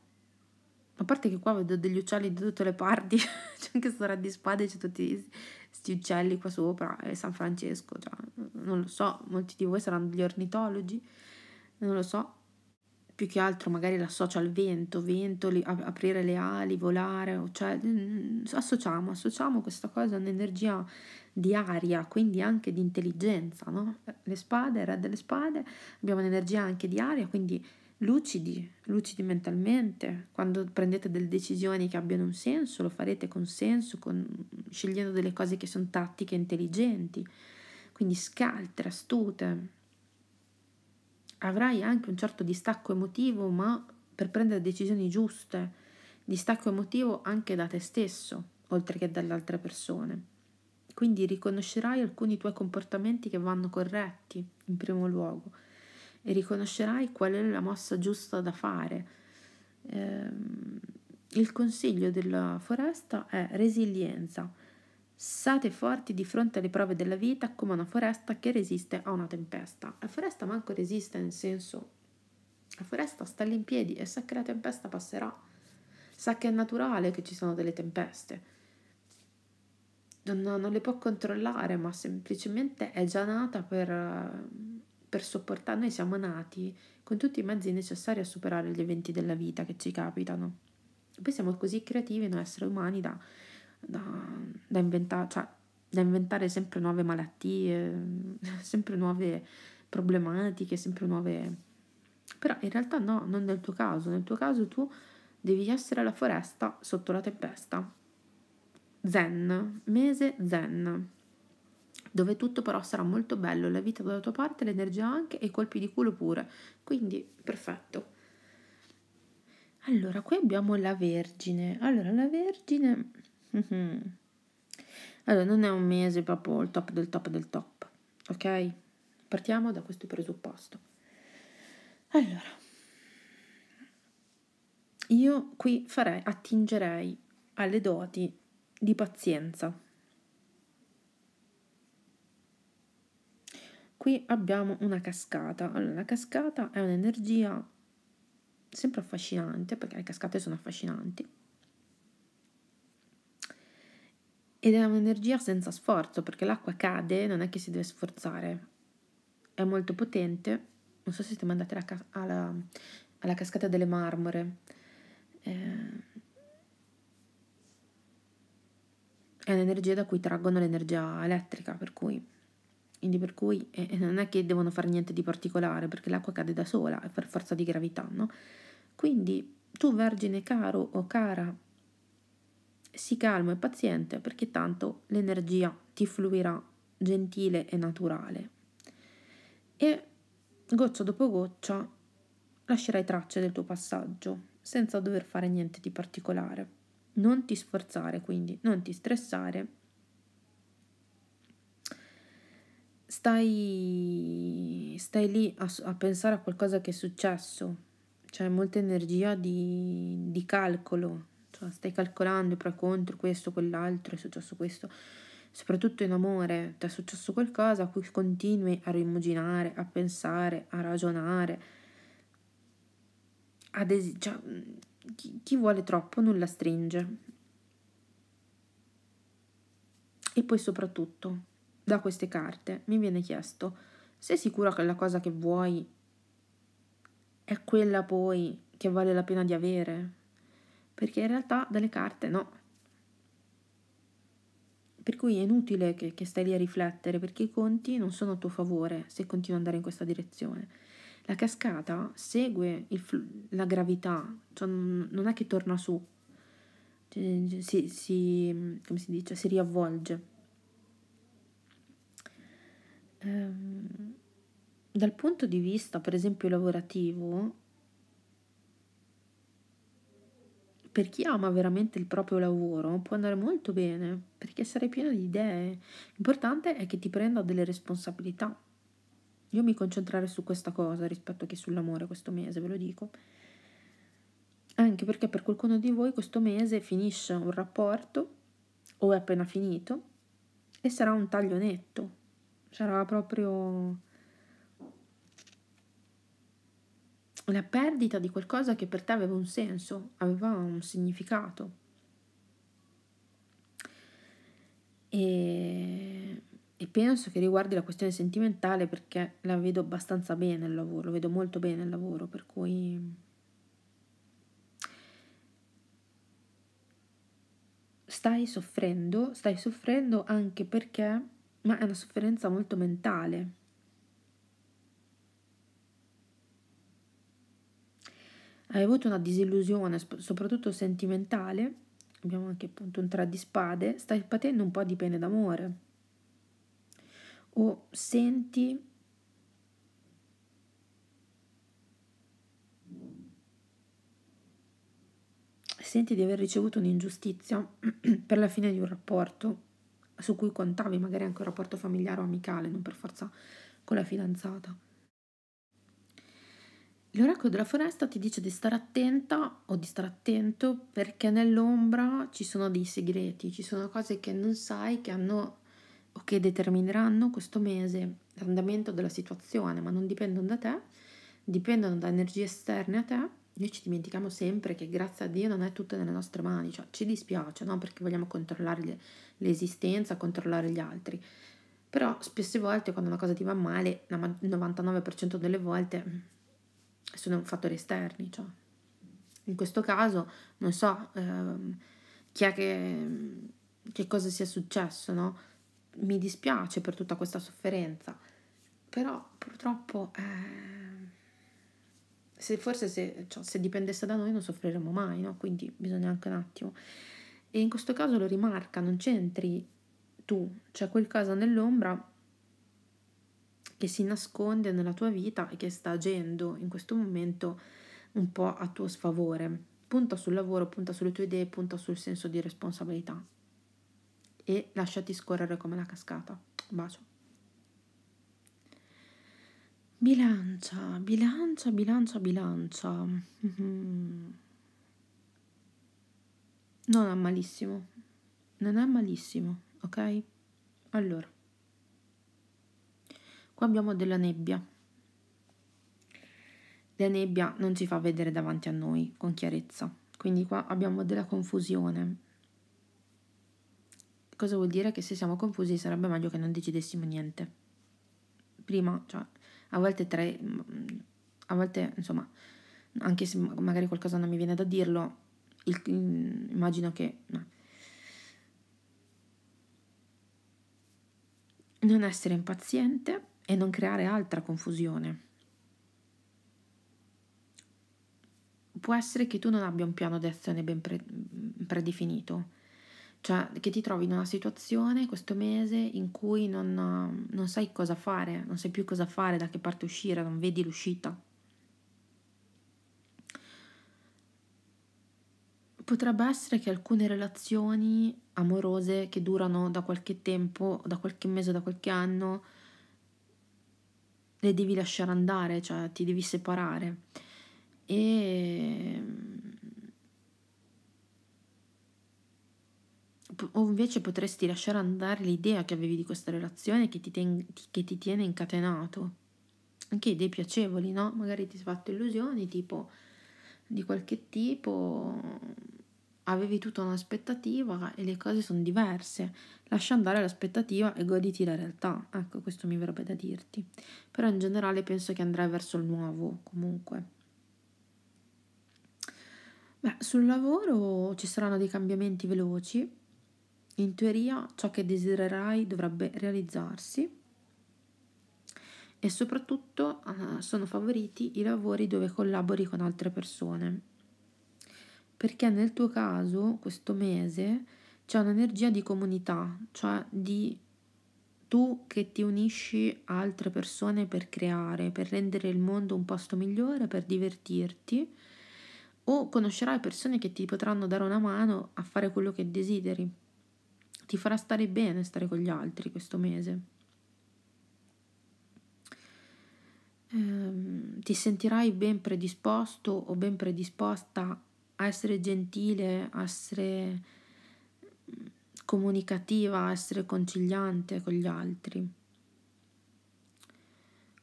Speaker 1: a parte che qua vedo degli uccelli da tutte le parti, c'è anche Sora di Spade, c'è tutti questi uccelli qua sopra, e eh, San Francesco, cioè, non lo so, molti di voi saranno gli ornitologi, non lo so, più che altro magari l'associo al vento, vento, li, aprire le ali, volare, cioè mm, mm, associamo, associamo questa cosa a un'energia di aria, quindi anche di intelligenza, no? Le spade, il re delle spade, abbiamo un'energia anche di aria, quindi lucidi, lucidi mentalmente, quando prendete delle decisioni che abbiano un senso, lo farete con senso, con, scegliendo delle cose che sono tattiche intelligenti, quindi scaltre, astute, avrai anche un certo distacco emotivo, ma per prendere decisioni giuste, distacco emotivo anche da te stesso, oltre che dalle altre persone. Quindi riconoscerai alcuni tuoi comportamenti che vanno corretti, in primo luogo, e riconoscerai qual è la mossa giusta da fare. Eh, il consiglio della foresta è resilienza State forti di fronte alle prove della vita come una foresta che resiste a una tempesta. La foresta manco resiste, nel senso, la foresta sta lì in piedi e sa che la tempesta passerà. Sa che è naturale che ci sono delle tempeste. Non, non le può controllare, ma semplicemente è già nata per, per sopportare. Noi siamo nati con tutti i mezzi necessari a superare gli eventi della vita che ci capitano. Poi siamo così creativi noi esseri umani da da, da, inventa- cioè, da inventare sempre nuove malattie, sempre nuove problematiche, sempre nuove... Però in realtà no, non nel tuo caso, nel tuo caso tu devi essere la foresta sotto la tempesta. Zen, mese zen, dove tutto però sarà molto bello, la vita dalla tua parte, l'energia anche e i colpi di culo pure. Quindi perfetto. Allora, qui abbiamo la Vergine. Allora, la Vergine allora, non è un mese proprio il top del top del top, ok? Partiamo da questo presupposto. Allora, io qui farei, attingerei alle doti di pazienza. Qui abbiamo una cascata. Allora, la cascata è un'energia sempre affascinante, perché le cascate sono affascinanti ed è un'energia senza sforzo perché l'acqua cade, non è che si deve sforzare, è molto potente. Non so se siete andati alla, alla, alla, cascata delle marmore. Eh, è un'energia da cui traggono l'energia elettrica, per cui, quindi per cui eh, non è che devono fare niente di particolare perché l'acqua cade da sola, è per forza di gravità, no? Quindi tu, vergine caro o cara, Sii calmo e paziente perché tanto l'energia ti fluirà gentile e naturale. E goccia dopo goccia lascerai tracce del tuo passaggio senza dover fare niente di particolare. Non ti sforzare quindi, non ti stressare. Stai, stai lì a, a pensare a qualcosa che è successo, c'è molta energia di, di calcolo, cioè stai calcolando pro e contro questo, quell'altro, è successo questo, soprattutto in amore, ti è successo qualcosa a cui continui a rimuginare, a pensare, a ragionare, a desi- cioè, chi, chi vuole troppo nulla stringe. E poi soprattutto, da queste carte mi viene chiesto, sei sicura che la cosa che vuoi è quella poi che vale la pena di avere? perché in realtà dalle carte no. Per cui è inutile che, che stai lì a riflettere perché i conti non sono a tuo favore se continui ad andare in questa direzione. La cascata segue il, la gravità, cioè non è che torna su, cioè, si, si, come si dice, si riavvolge. Ehm, dal punto di vista, per esempio, lavorativo, per chi ama veramente il proprio lavoro può andare molto bene, perché sarai piena di idee. L'importante è che ti prenda delle responsabilità. Io mi concentrerò su questa cosa rispetto che sull'amore questo mese, ve lo dico. Anche perché per qualcuno di voi questo mese finisce un rapporto o è appena finito e sarà un taglio netto. Sarà proprio la perdita di qualcosa che per te aveva un senso, aveva un significato. E, e penso che riguardi la questione sentimentale perché la vedo abbastanza bene il lavoro, vedo molto bene il lavoro, per cui stai soffrendo, stai soffrendo anche perché, ma è una sofferenza molto mentale Hai avuto una disillusione, soprattutto sentimentale, abbiamo anche appunto un tra di spade, stai patendo un po' di pene d'amore. O senti senti di aver ricevuto un'ingiustizia per la fine di un rapporto su cui contavi, magari anche un rapporto familiare o amicale, non per forza con la fidanzata. L'oracolo della foresta ti dice di stare attenta o di stare attento perché nell'ombra ci sono dei segreti, ci sono cose che non sai che hanno o che determineranno questo mese l'andamento della situazione, ma non dipendono da te, dipendono da energie esterne a te. Noi ci dimentichiamo sempre che grazie a Dio non è tutto nelle nostre mani, cioè ci dispiace, no? Perché vogliamo controllare l'esistenza, controllare gli altri. Però spesse volte quando una cosa ti va male, il 99% delle volte sono fattori esterni. Cioè. In questo caso non so ehm, chi è che, che cosa sia successo, no? Mi dispiace per tutta questa sofferenza, però purtroppo eh, se forse se, cioè, se, dipendesse da noi non soffriremmo mai, no? Quindi bisogna anche un attimo. E in questo caso lo rimarca, non c'entri tu, c'è cioè quel caso nell'ombra che si nasconde nella tua vita e che sta agendo in questo momento un po' a tuo sfavore. Punta sul lavoro, punta sulle tue idee, punta sul senso di responsabilità e lasciati scorrere come la cascata. Un bacio. Bilancia, bilancia, bilancia, bilancia. Mm-hmm. Non è malissimo. Non è malissimo, ok? Allora. Qua abbiamo della nebbia. La nebbia non si fa vedere davanti a noi con chiarezza, quindi qua abbiamo della confusione. Cosa vuol dire? Che se siamo confusi sarebbe meglio che non decidessimo niente. Prima, cioè, a volte tre, a volte, insomma, anche se magari qualcosa non mi viene da dirlo, il, immagino che... No. Non essere impaziente e non creare altra confusione. Può essere che tu non abbia un piano d'azione ben pre- mm, predefinito, cioè che ti trovi in una situazione questo mese in cui non, non sai cosa fare, non sai più cosa fare, da che parte uscire, non vedi l'uscita. potrebbe essere che alcune relazioni amorose che durano da qualche tempo, da qualche mese, da qualche anno, le devi lasciare andare, cioè ti devi separare. E mm, o invece potresti lasciare andare l'idea che avevi di questa relazione che ti, ten- che ti tiene incatenato. Anche idee piacevoli, no? Magari ti sei fatto illusioni tipo di qualche tipo avevi tutta un'aspettativa e le cose sono diverse. Lascia andare l'aspettativa e goditi la realtà. Ecco, questo mi verrebbe da dirti. Però in generale penso che andrai verso il nuovo, comunque. Beh, sul lavoro ci saranno dei cambiamenti veloci. In teoria ciò che desidererai dovrebbe realizzarsi e soprattutto ah, sono favoriti i lavori dove collabori con altre persone perché nel tuo caso questo mese c'è un'energia di comunità, cioè di tu che ti unisci a altre persone per creare, per rendere il mondo un posto migliore, per divertirti o conoscerai persone che ti potranno dare una mano a fare quello che desideri. Ti farà stare bene stare con gli altri questo mese. Ehm, ti sentirai ben predisposto o ben predisposta a essere gentile, a essere mm, comunicativa, a essere conciliante con gli altri.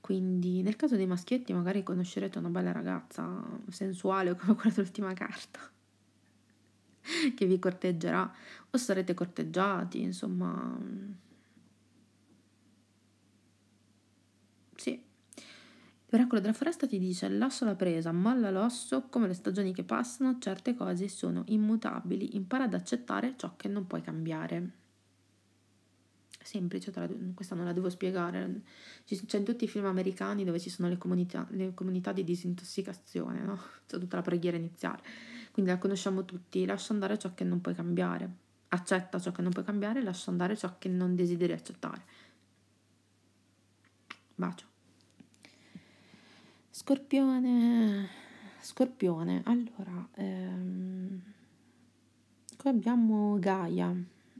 Speaker 1: Quindi nel caso dei maschietti magari conoscerete una bella ragazza sensuale come quella dell'ultima carta che vi corteggerà o sarete corteggiati, insomma mm. L'oracolo della foresta ti dice lascia la presa, molla l'osso, come le stagioni che passano, certe cose sono immutabili, impara ad accettare ciò che non puoi cambiare. Semplice, questa non la devo spiegare, c'è in tutti i film americani dove ci sono le comunità, le comunità di disintossicazione, no? c'è tutta la preghiera iniziale, quindi la conosciamo tutti, lascia andare ciò che non puoi cambiare, accetta ciò che non puoi cambiare, lascia andare ciò che non desideri accettare. Bacio. Scorpione, scorpione, allora, ehm, qui abbiamo Gaia,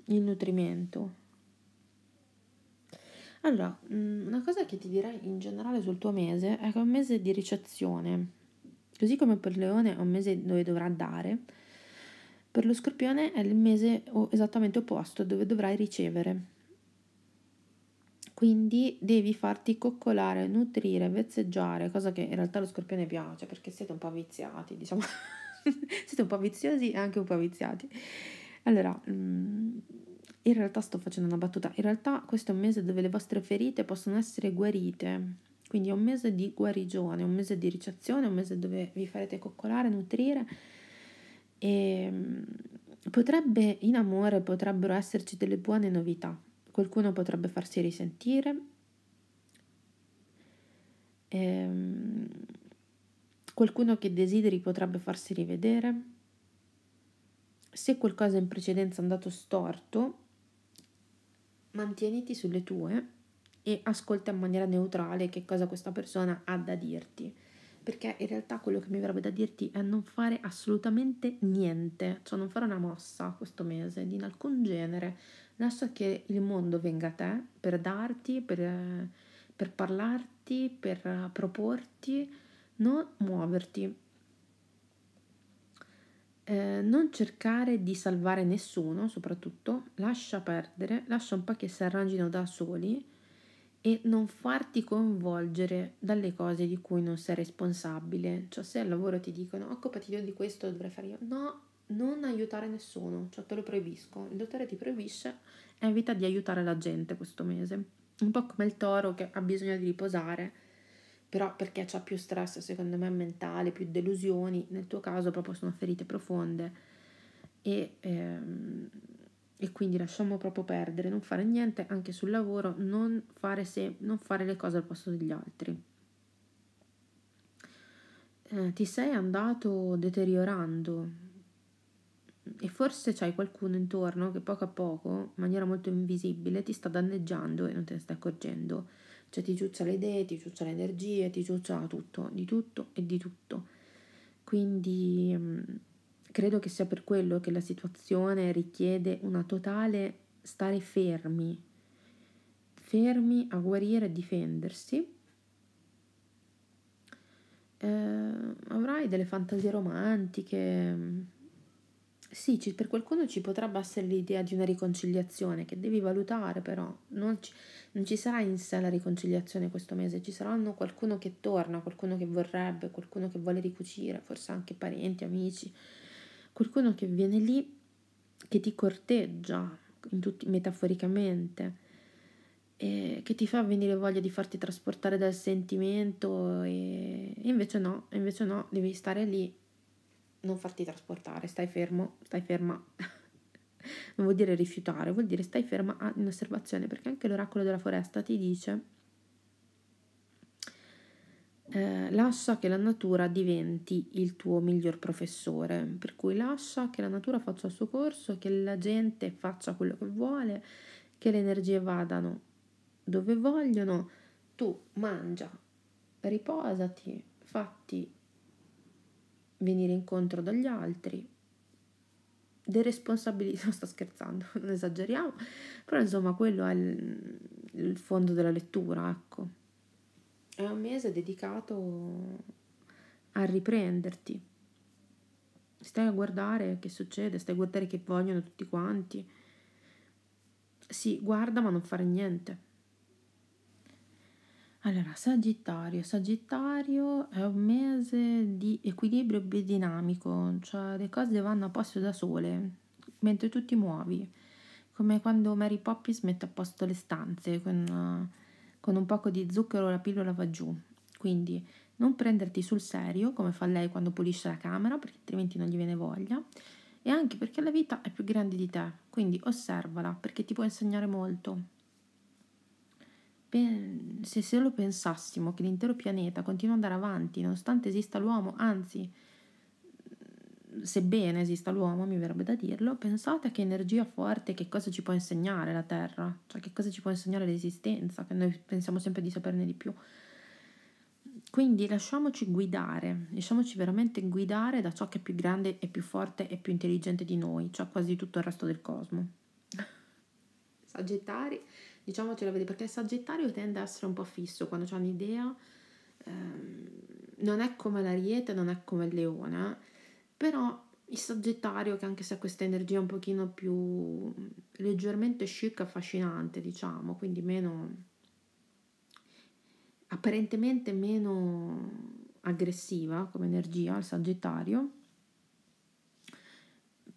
Speaker 1: il nutrimento. Allora, mm, una cosa che ti direi in generale sul tuo mese è che è un mese di ricezione, così come per Leone è un mese dove dovrà dare, per lo Scorpione è il mese esattamente opposto dove dovrai ricevere. Quindi devi farti coccolare, nutrire, vezzeggiare, cosa che in realtà lo scorpione piace perché siete un po' viziati, diciamo. siete un po' viziosi e anche un po' viziati. Allora, mm, in realtà sto facendo una battuta. In realtà questo è un mese dove le vostre ferite possono essere guarite. Quindi è un mese di guarigione, un mese di ricezione, un mese dove vi farete coccolare, nutrire e ehm, potrebbe in amore potrebbero esserci delle buone novità qualcuno potrebbe farsi risentire, ehm, qualcuno che desideri potrebbe farsi rivedere, se qualcosa in precedenza è andato storto, mantieniti sulle tue e ascolta in maniera neutrale che cosa questa persona ha da dirti. Perché in realtà quello che mi avrebbe da dirti è non fare assolutamente niente, cioè non fare una mossa questo mese di alcun genere, Lascia che il mondo venga a te per darti, per, per parlarti, per eh, proporti, non muoverti. Eh, non cercare di salvare nessuno, soprattutto, lascia perdere, lascia un po' che si arrangino da soli e non farti coinvolgere dalle cose di cui non sei responsabile. Cioè se al lavoro ti dicono occupati di questo, dovrei fare io. No, non aiutare nessuno, cioè te lo proibisco. Il dottore ti proibisce, e evita di aiutare la gente questo mese. Un po' come il toro che ha bisogno di riposare, però perché ha più stress, secondo me, mentale, più delusioni, nel tuo caso proprio sono ferite profonde e, ehm, e quindi lasciamo proprio perdere, non fare niente anche sul lavoro, non fare, se, non fare le cose al posto degli altri. Eh, ti sei andato deteriorando, e forse c'hai qualcuno intorno che poco a poco, in maniera molto invisibile, ti sta danneggiando e non te ne stai accorgendo. Cioè ti ciuccia le idee, ti ciuccia le energie, ti ciuccia tutto, di tutto e di tutto. Quindi mm, credo che sia per quello che la situazione richiede una totale stare fermi, fermi a guarire e difendersi. Eh, avrai delle fantasie romantiche, mm, sì, ci, per qualcuno ci potrebbe essere l'idea di una riconciliazione che devi valutare, però non ci, non ci, sarà in sé la riconciliazione questo mese, ci saranno qualcuno che torna, qualcuno che vorrebbe, qualcuno che vuole ricucire, forse anche parenti, amici, qualcuno che viene lì, che ti corteggia tutti, metaforicamente, e che ti fa venire voglia di farti trasportare dal sentimento e, e invece no, invece no, devi stare lì non farti trasportare, stai fermo, stai ferma. non vuol dire rifiutare, vuol dire stai ferma in osservazione, perché anche l'oracolo della foresta ti dice eh, lascia che la natura diventi il tuo miglior professore, per cui lascia che la natura faccia il suo corso, che la gente faccia quello che vuole, che le energie vadano dove vogliono, tu mangia, riposati, fatti venire incontro dagli altri, deresponsabilizzare, non sto scherzando, non esageriamo, però insomma quello è il, il fondo della lettura, ecco. È un mese dedicato a riprenderti. Stai a guardare che succede, stai a guardare che vogliono tutti quanti. Sì, guarda ma non fare niente. Allora, Sagittario. Sagittario è un mese di equilibrio biodinamico, cioè le cose vanno a posto da sole, mentre tu ti muovi. Come quando Mary Poppins mette a posto le stanze, con, con un poco di zucchero la pillola va giù. Quindi non prenderti sul serio, come fa lei quando pulisce la camera, perché altrimenti non gli viene voglia. E anche perché la vita è più grande di te, quindi osservala, perché ti può insegnare molto se solo pensassimo che l'intero pianeta continua ad andare avanti nonostante esista l'uomo, anzi, sebbene esista l'uomo, mi verrebbe da dirlo, pensate a che energia forte, che cosa ci può insegnare la Terra, cioè che cosa ci può insegnare l'esistenza, che noi pensiamo sempre di saperne di più. Quindi lasciamoci guidare, lasciamoci veramente guidare da ciò che è più grande e più forte e più intelligente di noi, cioè quasi tutto il resto del cosmo. Sagittari, diciamocelo, vedi, perché il Sagittario tende ad essere un po' fisso quando c'è un'idea, ehm, non è come l'Ariete, non è come il Leone, però il Sagittario, che anche se ha questa energia un pochino più leggermente chic, affascinante, diciamo, quindi meno apparentemente meno aggressiva come energia il Sagittario,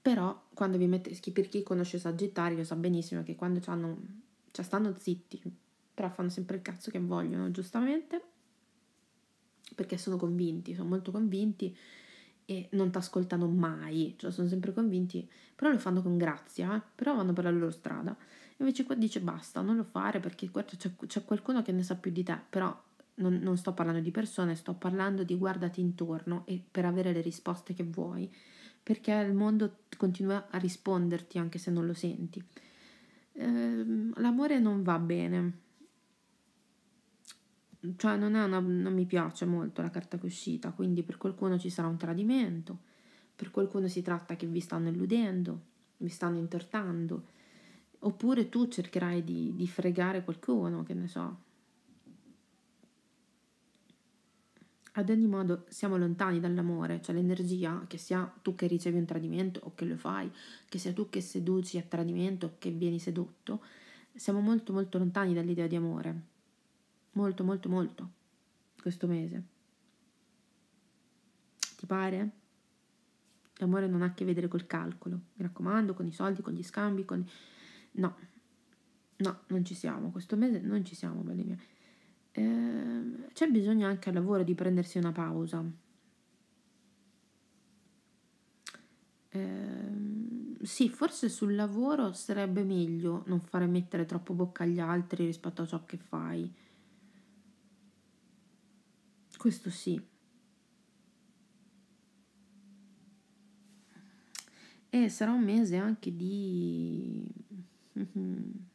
Speaker 1: però quando vi mette, per chi conosce Sagittario sa benissimo che quando hanno cioè stanno zitti, però fanno sempre il cazzo che vogliono, giustamente, perché sono convinti, sono molto convinti e non ti ascoltano mai, cioè sono sempre convinti, però lo fanno con grazia, eh? però vanno per la loro strada. Invece qua dice basta, non lo fare perché guarda, c'è, c'è qualcuno che ne sa più di te, però non, non, sto parlando di persone, sto parlando di guardati intorno e per avere le risposte che vuoi, perché il mondo continua a risponderti anche se non lo senti. Ehm, l'amore non va bene. Cioè non, una, non mi piace molto la carta che è uscita, quindi per qualcuno ci sarà un tradimento, per qualcuno si tratta che vi stanno illudendo, vi stanno intortando, oppure tu cercherai di, di fregare qualcuno, che ne so, Ad ogni modo siamo lontani dall'amore, cioè l'energia, che sia tu che ricevi un tradimento o che lo fai, che sia tu che seduci a tradimento o che vieni sedotto, siamo molto molto lontani dall'idea di amore. Molto molto molto questo mese. Ti pare? L'amore non ha a che vedere col calcolo, mi raccomando, con i soldi, con gli scambi, con... No, no, non ci siamo, questo mese non ci siamo, belli miei. Ehm, c'è bisogno anche al lavoro di prendersi una pausa. Eh, sì, forse sul lavoro sarebbe meglio non fare mettere troppo bocca agli altri rispetto a ciò che fai. Questo sì. E sarà un mese anche di...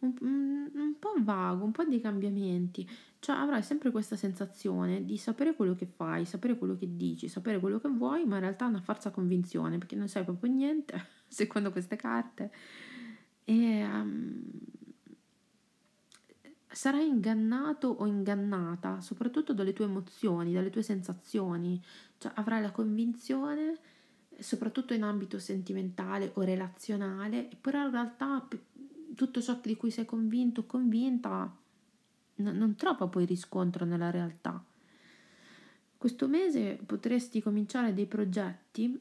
Speaker 1: un, un po' vago, un po' di cambiamenti, cioè avrai sempre questa sensazione di sapere quello che fai, sapere quello che dici, sapere quello che vuoi, ma in realtà è una falsa convinzione perché non sai proprio niente secondo queste carte e um, sarai ingannato o ingannata soprattutto dalle tue emozioni, dalle tue sensazioni, cioè avrai la convinzione soprattutto in ambito sentimentale o relazionale, però in realtà tutto ciò di cui sei convinto o convinta no, non trova poi riscontro nella realtà. Questo mese potresti cominciare dei progetti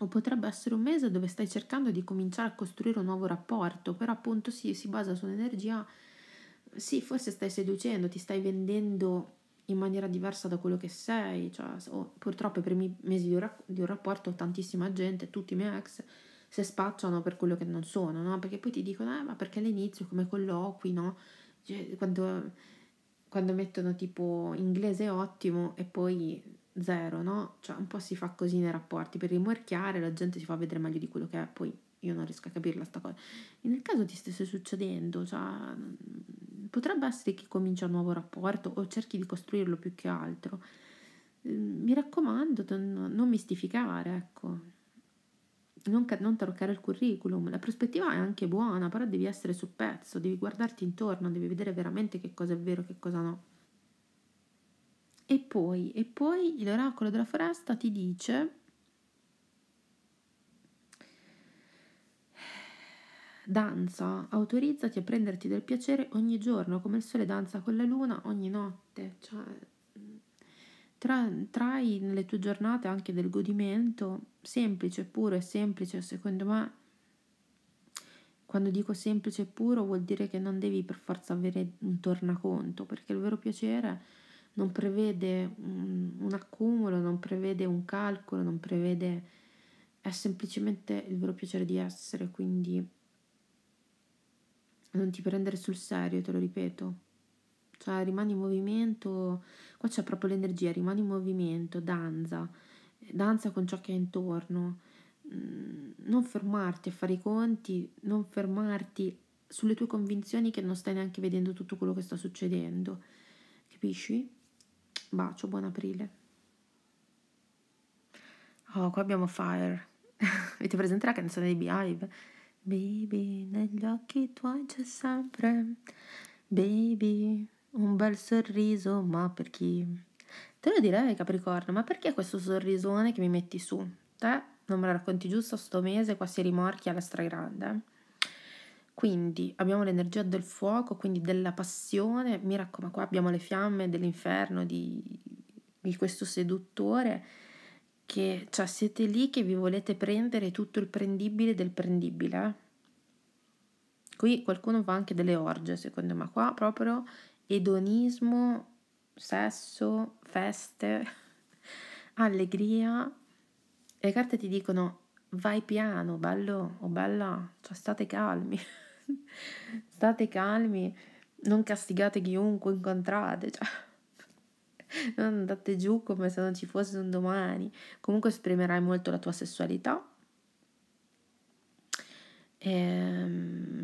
Speaker 1: o potrebbe essere un mese dove stai cercando di cominciare a costruire un nuovo rapporto, però appunto sì, si basa su un'energia, sì, forse stai seducendo, ti stai vendendo in maniera diversa da quello che sei, cioè, oh, purtroppo i primi mesi di un rapporto ho tantissima gente, tutti i miei ex, se spacciano per quello che non sono, no? Perché poi ti dicono, eh, ma perché all'inizio come colloqui, no? Cioè, quando, quando, mettono tipo inglese ottimo e poi zero, no? Cioè un po' si fa così nei rapporti, per rimorchiare la gente si fa vedere meglio di quello che è, poi io non riesco a capirla sta cosa. E nel caso ti stesse succedendo, cioè, mm, potrebbe essere che comincia un nuovo rapporto o cerchi di costruirlo più che altro. Mm, mi raccomando, non mistificare, ecco non, non taroccare il curriculum. La prospettiva è anche buona, però devi essere sul pezzo, devi guardarti intorno, devi vedere veramente che cosa è vero e che cosa no. E poi, e poi l'oracolo della foresta ti dice danza, autorizzati a prenderti del piacere ogni giorno, come il sole danza con la luna ogni notte. Cioè, tra, trai nelle tue giornate anche del godimento, semplice, puro e semplice, secondo me, quando dico semplice e puro vuol dire che non devi per forza avere un tornaconto, perché il vero piacere non prevede un, un accumulo, non prevede un calcolo, non prevede... è semplicemente il vero piacere di essere, quindi non ti prendere sul serio, te lo ripeto cioè rimani in movimento, qua c'è proprio l'energia, rimani in movimento, danza, danza con ciò che è intorno, mm, non fermarti a fare i conti, non fermarti sulle tue convinzioni che non stai neanche vedendo tutto quello che sta succedendo, capisci? Bacio, buon aprile. Oh, qua abbiamo Fire. Avete presente la canzone di Behive? Baby, negli occhi tuoi c'è sempre. Baby, un bel sorriso, ma per chi... Te lo direi Capricorno, ma perché questo sorrisone che mi metti su? Te non me lo racconti giusto, sto mese qua si rimorchia alla stragrande. Quindi abbiamo l'energia del fuoco, quindi della passione, mi raccomando, qua abbiamo le fiamme dell'inferno di, di questo seduttore che cioè, siete lì che vi volete prendere tutto il prendibile del prendibile. Eh? Qui qualcuno fa anche delle orge, secondo me, qua proprio edonismo, sesso, feste, allegria. Le carte ti dicono vai piano, bello o bella, cioè state calmi, state calmi, non castigate chiunque incontrate, cioè non andate giù come se non ci fosse un domani. Comunque esprimerai molto la tua sessualità. Ehm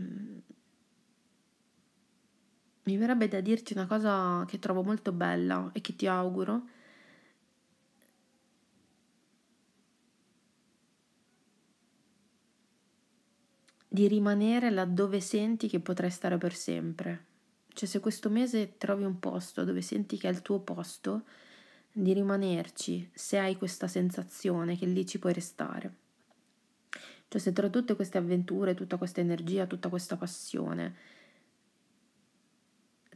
Speaker 1: mi verrebbe da dirti una cosa che trovo molto bella e che ti auguro. Di rimanere laddove senti che potrai stare per sempre. Cioè se questo mese trovi un posto dove senti che è il tuo posto, di rimanerci se hai questa sensazione che lì ci puoi restare. Cioè se tra tutte queste avventure, tutta questa energia, tutta questa passione,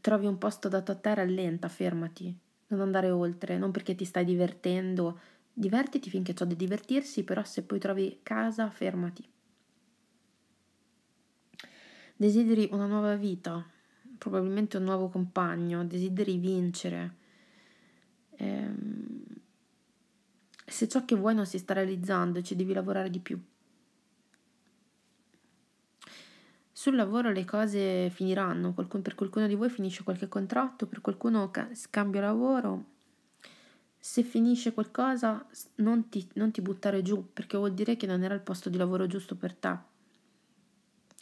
Speaker 1: trovi un posto da a te, rallenta, fermati. Non andare oltre, non perché ti stai divertendo. Divertiti finché c'è da divertirsi, però se poi trovi casa, fermati. Desideri una nuova vita, probabilmente un nuovo compagno, desideri vincere. Ehm, se ciò che vuoi non si sta realizzando, ci devi lavorare di più. Sul lavoro le cose finiranno, per qualcuno di voi finisce qualche contratto, per qualcuno ca- lavoro. Se finisce qualcosa non ti, non ti buttare giù perché vuol dire che non era il posto di lavoro giusto per te.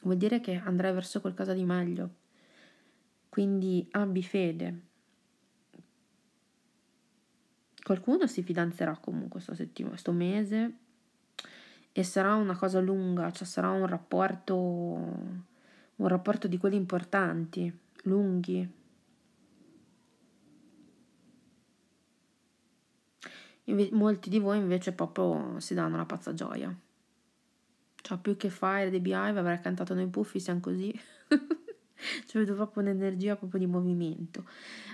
Speaker 1: Vuol dire che andrai verso qualcosa di meglio. Quindi abbi fede. Qualcuno si fidanzerà comunque sto, settimo, sto mese, e sarà una cosa lunga, cioè sarà un rapporto, un rapporto di quelli importanti, lunghi. Inve- molti di voi invece proprio si danno la pazza gioia. Cioè più che fare dei behind avrei cantato noi puffi, siamo così. cioè vedo proprio un'energia proprio di movimento.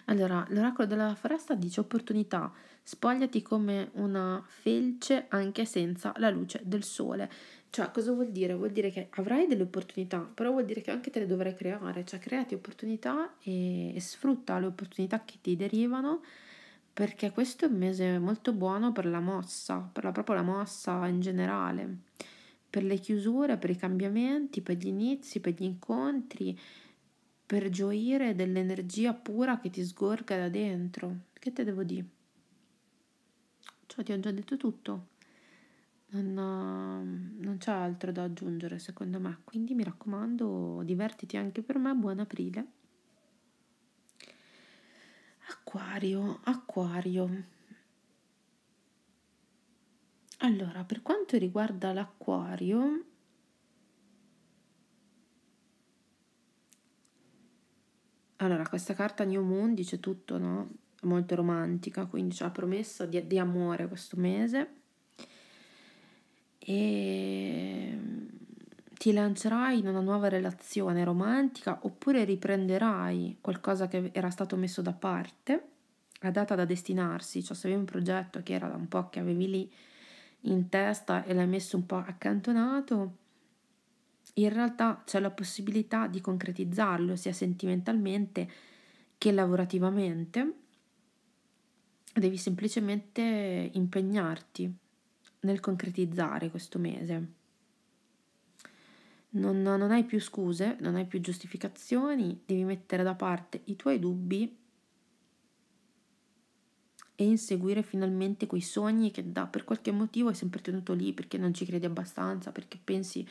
Speaker 1: Allora, l'oracolo della foresta dice opportunità, spogliati come una felce anche senza la luce del sole. Cioè, cosa vuol dire? Vuol dire che avrai delle opportunità, però vuol dire che anche te le dovrai creare, cioè creati opportunità e, e sfrutta le opportunità che ti derivano perché questo è un mese molto buono per la mossa, per la, proprio la mossa in generale, per le chiusure, per i cambiamenti, per gli inizi, per gli incontri, per gioire dell'energia pura che ti sgorga da dentro. Che te devo dire? Ciò cioè, ti ho già detto tutto. Non, non c'è altro da aggiungere secondo me. Quindi mi raccomando, divertiti anche per me. Buon aprile. Acquario, acquario. Allora, per quanto riguarda l'acquario, Allora, questa carta New Moon dice tutto, no? molto romantica, quindi c'è la promessa di, di amore questo mese. E mm, ti lancerai in una nuova relazione romantica oppure riprenderai qualcosa che era stato messo da parte, la data da destinarsi, cioè se avevi un progetto che era da un po' che avevi lì in testa e l'hai messo un po' accantonato, in realtà c'è la possibilità di concretizzarlo sia sentimentalmente che lavorativamente. Devi semplicemente impegnarti nel concretizzare questo mese. Non, non, hai più scuse, non hai più giustificazioni, devi mettere da parte i tuoi dubbi e inseguire finalmente quei sogni che da, per qualche motivo hai sempre tenuto lì perché non ci credi abbastanza, perché pensi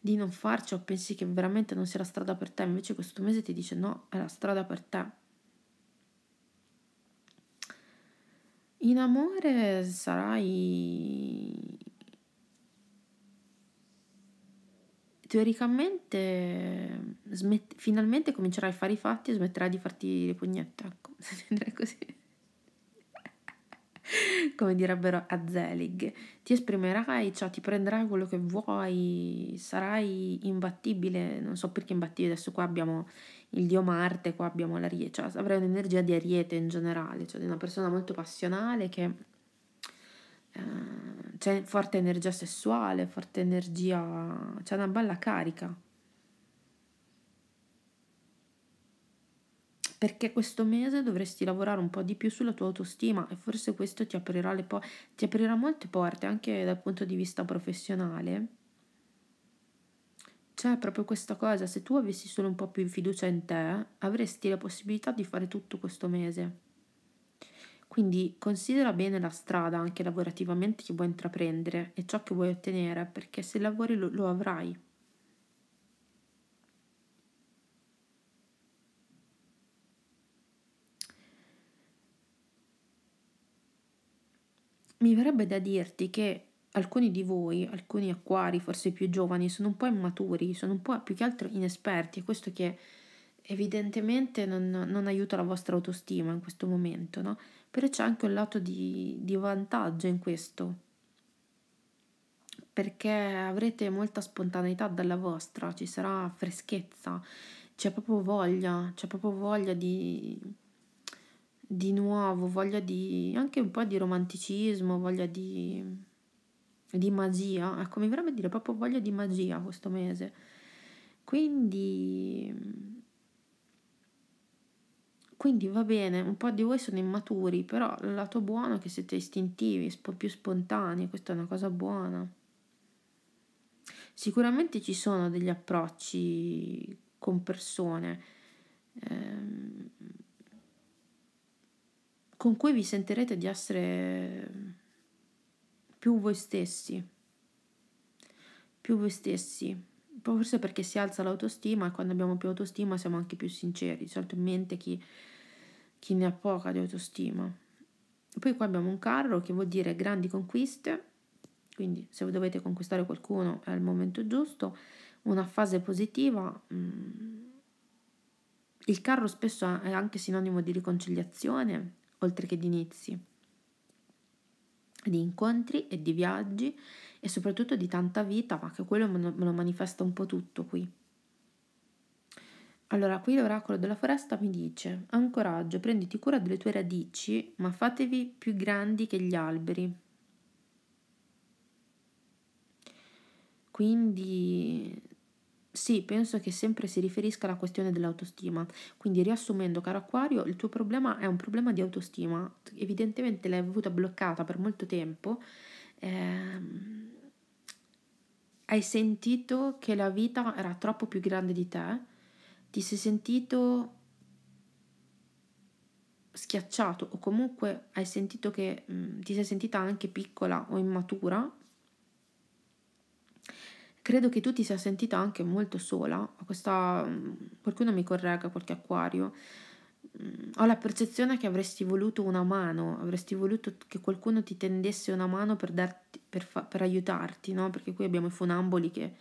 Speaker 1: di non farci o pensi che veramente non sia la strada per te, invece questo mese ti dice no, è la strada per te. In amore sarai teoricamente smet- finalmente comincerai a fare i fatti e smetterai di farti le pugnette, ecco, così. come direbbero a Zelig. Ti esprimerai, cioè ti prenderai quello che vuoi, sarai imbattibile, non so perché imbattibile, adesso qua abbiamo il dio Marte, qua abbiamo l'Ariete, cioè avrai un'energia di Ariete in generale, cioè di una persona molto passionale che eh, c'è forte energia sessuale, forte energia, c'è una bella carica perché questo mese dovresti lavorare un po' di più sulla tua autostima e forse questo ti aprirà, le po- ti aprirà molte porte anche dal punto di vista professionale. C'è proprio questa cosa, se tu avessi solo un po' più fiducia in te, avresti la possibilità di fare tutto questo mese. Quindi considera bene la strada anche lavorativamente che vuoi intraprendere e ciò che vuoi ottenere, perché se lavori lo, lo avrai. Mi verrebbe da dirti che alcuni di voi, alcuni acquari forse più giovani, sono un po' immaturi, sono un po' più che altro inesperti, questo che evidentemente non, non aiuta la vostra autostima in questo momento, no? Però c'è anche un lato di, di vantaggio in questo, perché avrete molta spontaneità dalla vostra, ci sarà freschezza, c'è proprio voglia, c'è proprio voglia di di nuovo, voglia di anche un po' di romanticismo, voglia di, di magia. Ecco, mi verrebbe dire proprio voglia di magia questo mese. Quindi quindi va bene, un po' di voi sono immaturi, però il lato buono è che siete istintivi, più spontanei, questa è una cosa buona. Sicuramente ci sono degli approcci con persone ehm, con cui vi sentirete di essere più voi stessi, più voi stessi. Forse perché si alza l'autostima e quando abbiamo più autostima siamo anche più sinceri, di solito in chi, chi ne ha poca di autostima. Poi qua abbiamo un carro che vuol dire grandi conquiste, quindi se dovete conquistare qualcuno è il momento giusto, una fase positiva. Mm, il carro spesso è anche sinonimo di riconciliazione, oltre che di inizi, di incontri e di viaggi e soprattutto di tanta vita, ma che quello me lo manifesta un po' tutto qui. Allora, qui l'oracolo della foresta mi dice: Ancoraggio, prenditi cura delle tue radici, ma fatevi più grandi che gli alberi. Quindi sì, penso che sempre si riferisca alla questione dell'autostima. Quindi, riassumendo, caro Acquario, il tuo problema è un problema di autostima. Evidentemente l'hai avuta bloccata per molto tempo. Ehm, hai sentito che la vita era troppo più grande di te. Ti sei sentito schiacciato o comunque hai sentito che mh, ti sei sentita anche piccola o immatura Credo che tu ti sia sentita anche molto sola, questa, mm, qualcuno mi corregga, qualche acquario, mm, ho la percezione che avresti voluto una mano, avresti voluto che qualcuno ti tendesse una mano per, darti, per, fa, per aiutarti, no? perché qui abbiamo i funamboli che,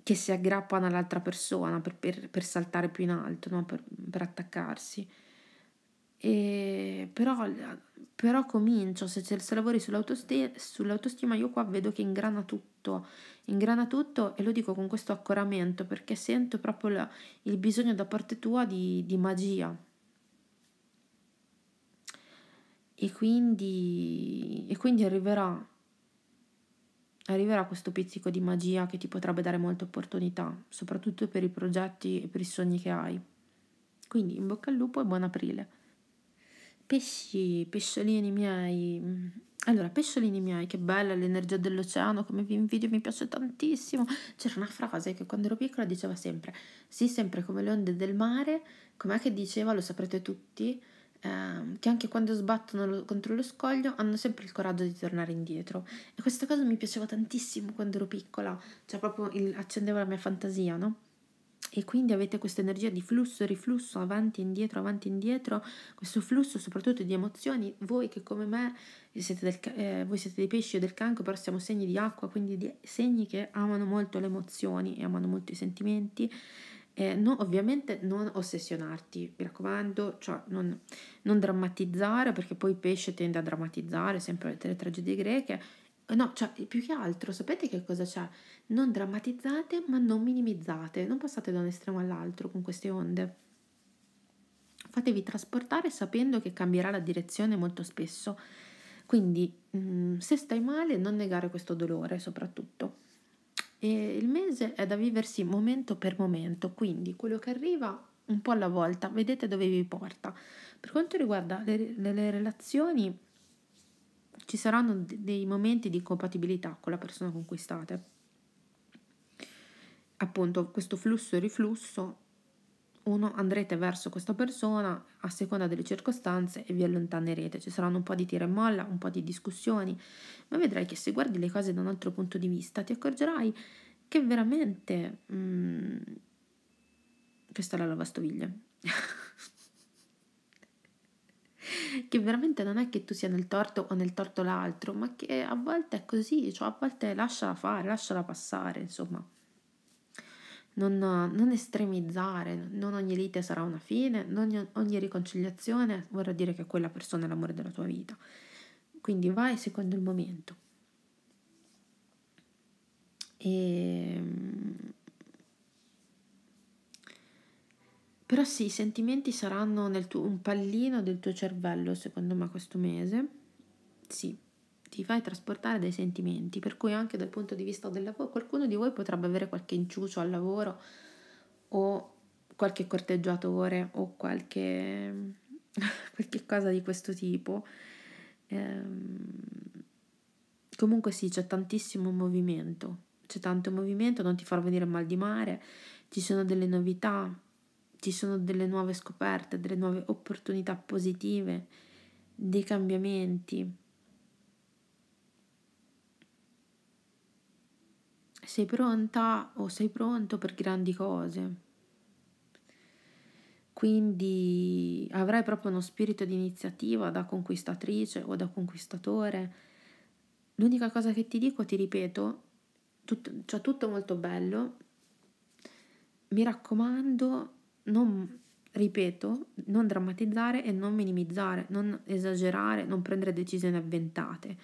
Speaker 1: che si aggrappano all'altra persona per, per, saltare più in alto, no? per, attaccarsi. E però, però comincio, se, se lavori sull'autostima, sull'autostima io qua vedo che ingrana tutto ingrana tutto e lo dico con questo accoramento perché sento proprio la, il bisogno da parte tua di, di magia. E quindi, e quindi arriverà, arriverà questo pizzico di magia che ti potrebbe dare molte opportunità, soprattutto per i progetti e per i sogni che hai. Quindi in bocca al lupo e buon aprile. Pesci, pesciolini miei, allora, pesciolini miei, che bella l'energia dell'oceano, come vi invidio, mi piace tantissimo. C'era una frase che quando ero piccola diceva sempre, sì, sempre come le onde del mare, com'è che diceva, lo saprete tutti, eh, che anche quando sbattono contro lo scoglio hanno sempre il coraggio di tornare indietro. E questa cosa mi piaceva tantissimo quando ero piccola, cioè proprio il, accendeva la mia fantasia, no? e quindi avete questa energia di flusso, riflusso, avanti, e indietro, avanti, e indietro, questo flusso soprattutto di emozioni, voi che come me siete, del, eh, voi siete dei pesci o del cancro, però siamo segni di acqua, quindi di, segni che amano molto le emozioni e amano molto i sentimenti. Eh, no, ovviamente non ossessionarti, mi raccomando, cioè non, non drammatizzare, perché poi il pesce tende a drammatizzare sempre le tragedie greche, No, cioè, più che altro, sapete che cosa c'è? Non drammatizzate, ma non minimizzate, non passate da un estremo all'altro con queste onde. Fatevi trasportare sapendo che cambierà la direzione molto spesso. Quindi, mm, se stai male, non negare questo dolore soprattutto. E il mese è da viversi momento per momento, quindi quello che arriva un po' alla volta, vedete dove vi porta. Per quanto riguarda le, le, le relazioni, ci saranno dei momenti di incompatibilità con la persona con cui state appunto questo flusso e riflusso, uno andrete verso questa persona a seconda delle circostanze e vi allontanerete. Ci saranno un po' di tira e molla, un po' di discussioni, ma vedrai che se guardi le cose da un altro punto di vista ti accorgerai che veramente... Mm, questa è la lavastoviglie. che veramente non è che tu sia nel torto o nel torto l'altro, ma che a volte è così, cioè a volte lasciala fare, lasciala passare, insomma non, non estremizzare, non ogni lite sarà una fine, non ogni, ogni riconciliazione vorrà dire che quella persona è l'amore della tua vita. Quindi vai secondo il momento. E... Ehm, però sì, i sentimenti saranno tuo, un pallino del tuo cervello, secondo me, questo mese. Sì, ti fai trasportare dai sentimenti, per cui anche dal punto di vista del lavoro qualcuno di voi potrebbe avere qualche inciucio al lavoro o qualche corteggiatore o qualche, qualche cosa di questo tipo. Ehm, comunque sì, c'è tantissimo movimento, c'è tanto movimento, non ti far venire mal di mare, ci sono delle novità, ci sono delle nuove scoperte, delle nuove opportunità positive, dei cambiamenti sei pronta o sei pronto per grandi cose. Quindi avrai proprio uno spirito di iniziativa da conquistatrice o da conquistatore. L'unica cosa che ti dico, ti ripeto, c'è cioè tutto molto bello. Mi raccomando, non, ripeto, non drammatizzare e non minimizzare, non esagerare, non prendere decisioni avventate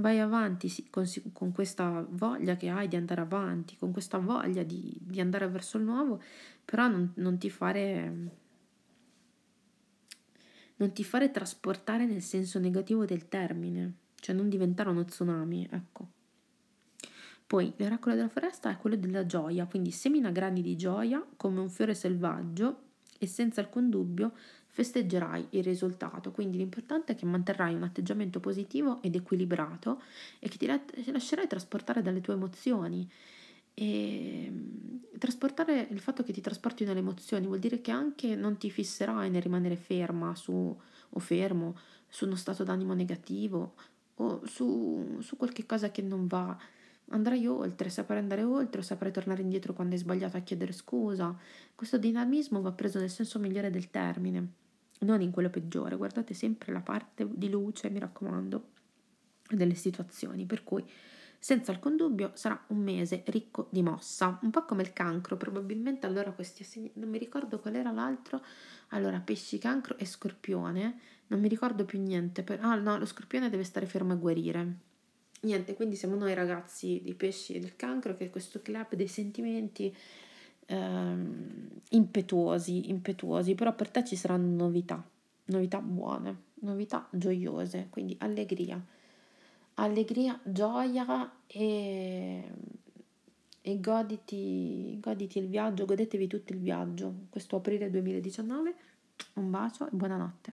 Speaker 1: vai avanti sì, con, con, questa voglia che hai di andare avanti, con questa voglia di, di andare verso il nuovo, però non, non, ti fare, non, ti fare trasportare nel senso negativo del termine, cioè non diventare uno tsunami, ecco. Poi l'oracolo della foresta è quello della gioia, quindi semina grani di gioia come un fiore selvaggio e senza alcun dubbio festeggerai il risultato, quindi l'importante è che manterrai un atteggiamento positivo ed equilibrato e che ti lascerai trasportare dalle tue emozioni. E ehm, trasportare il fatto che ti trasporti nelle emozioni vuol dire che anche non ti fisserai nel rimanere ferma su, o fermo su uno stato d'animo negativo o su, su qualche cosa che non va. Andrai oltre, saprai andare oltre, saprai tornare indietro quando hai sbagliato a chiedere scusa. Questo dinamismo va preso nel senso migliore del termine non in quello peggiore, guardate sempre la parte di luce, mi raccomando, delle situazioni, per cui senza alcun dubbio sarà un mese ricco di mossa, un po' come il cancro, probabilmente allora questi assegni, non mi ricordo qual era l'altro, allora pesci, cancro e scorpione, non mi ricordo più niente, per, ah no, lo scorpione deve stare fermo a guarire. Niente, quindi siamo noi ragazzi dei pesci e del cancro che questo club dei sentimenti ehm, impetuosi, impetuosi, però per te ci saranno novità, novità buone, novità gioiose, quindi allegria, allegria, gioia e, e goditi, goditi il viaggio, godetevi tutto il viaggio, questo aprile 2019, un bacio e buonanotte.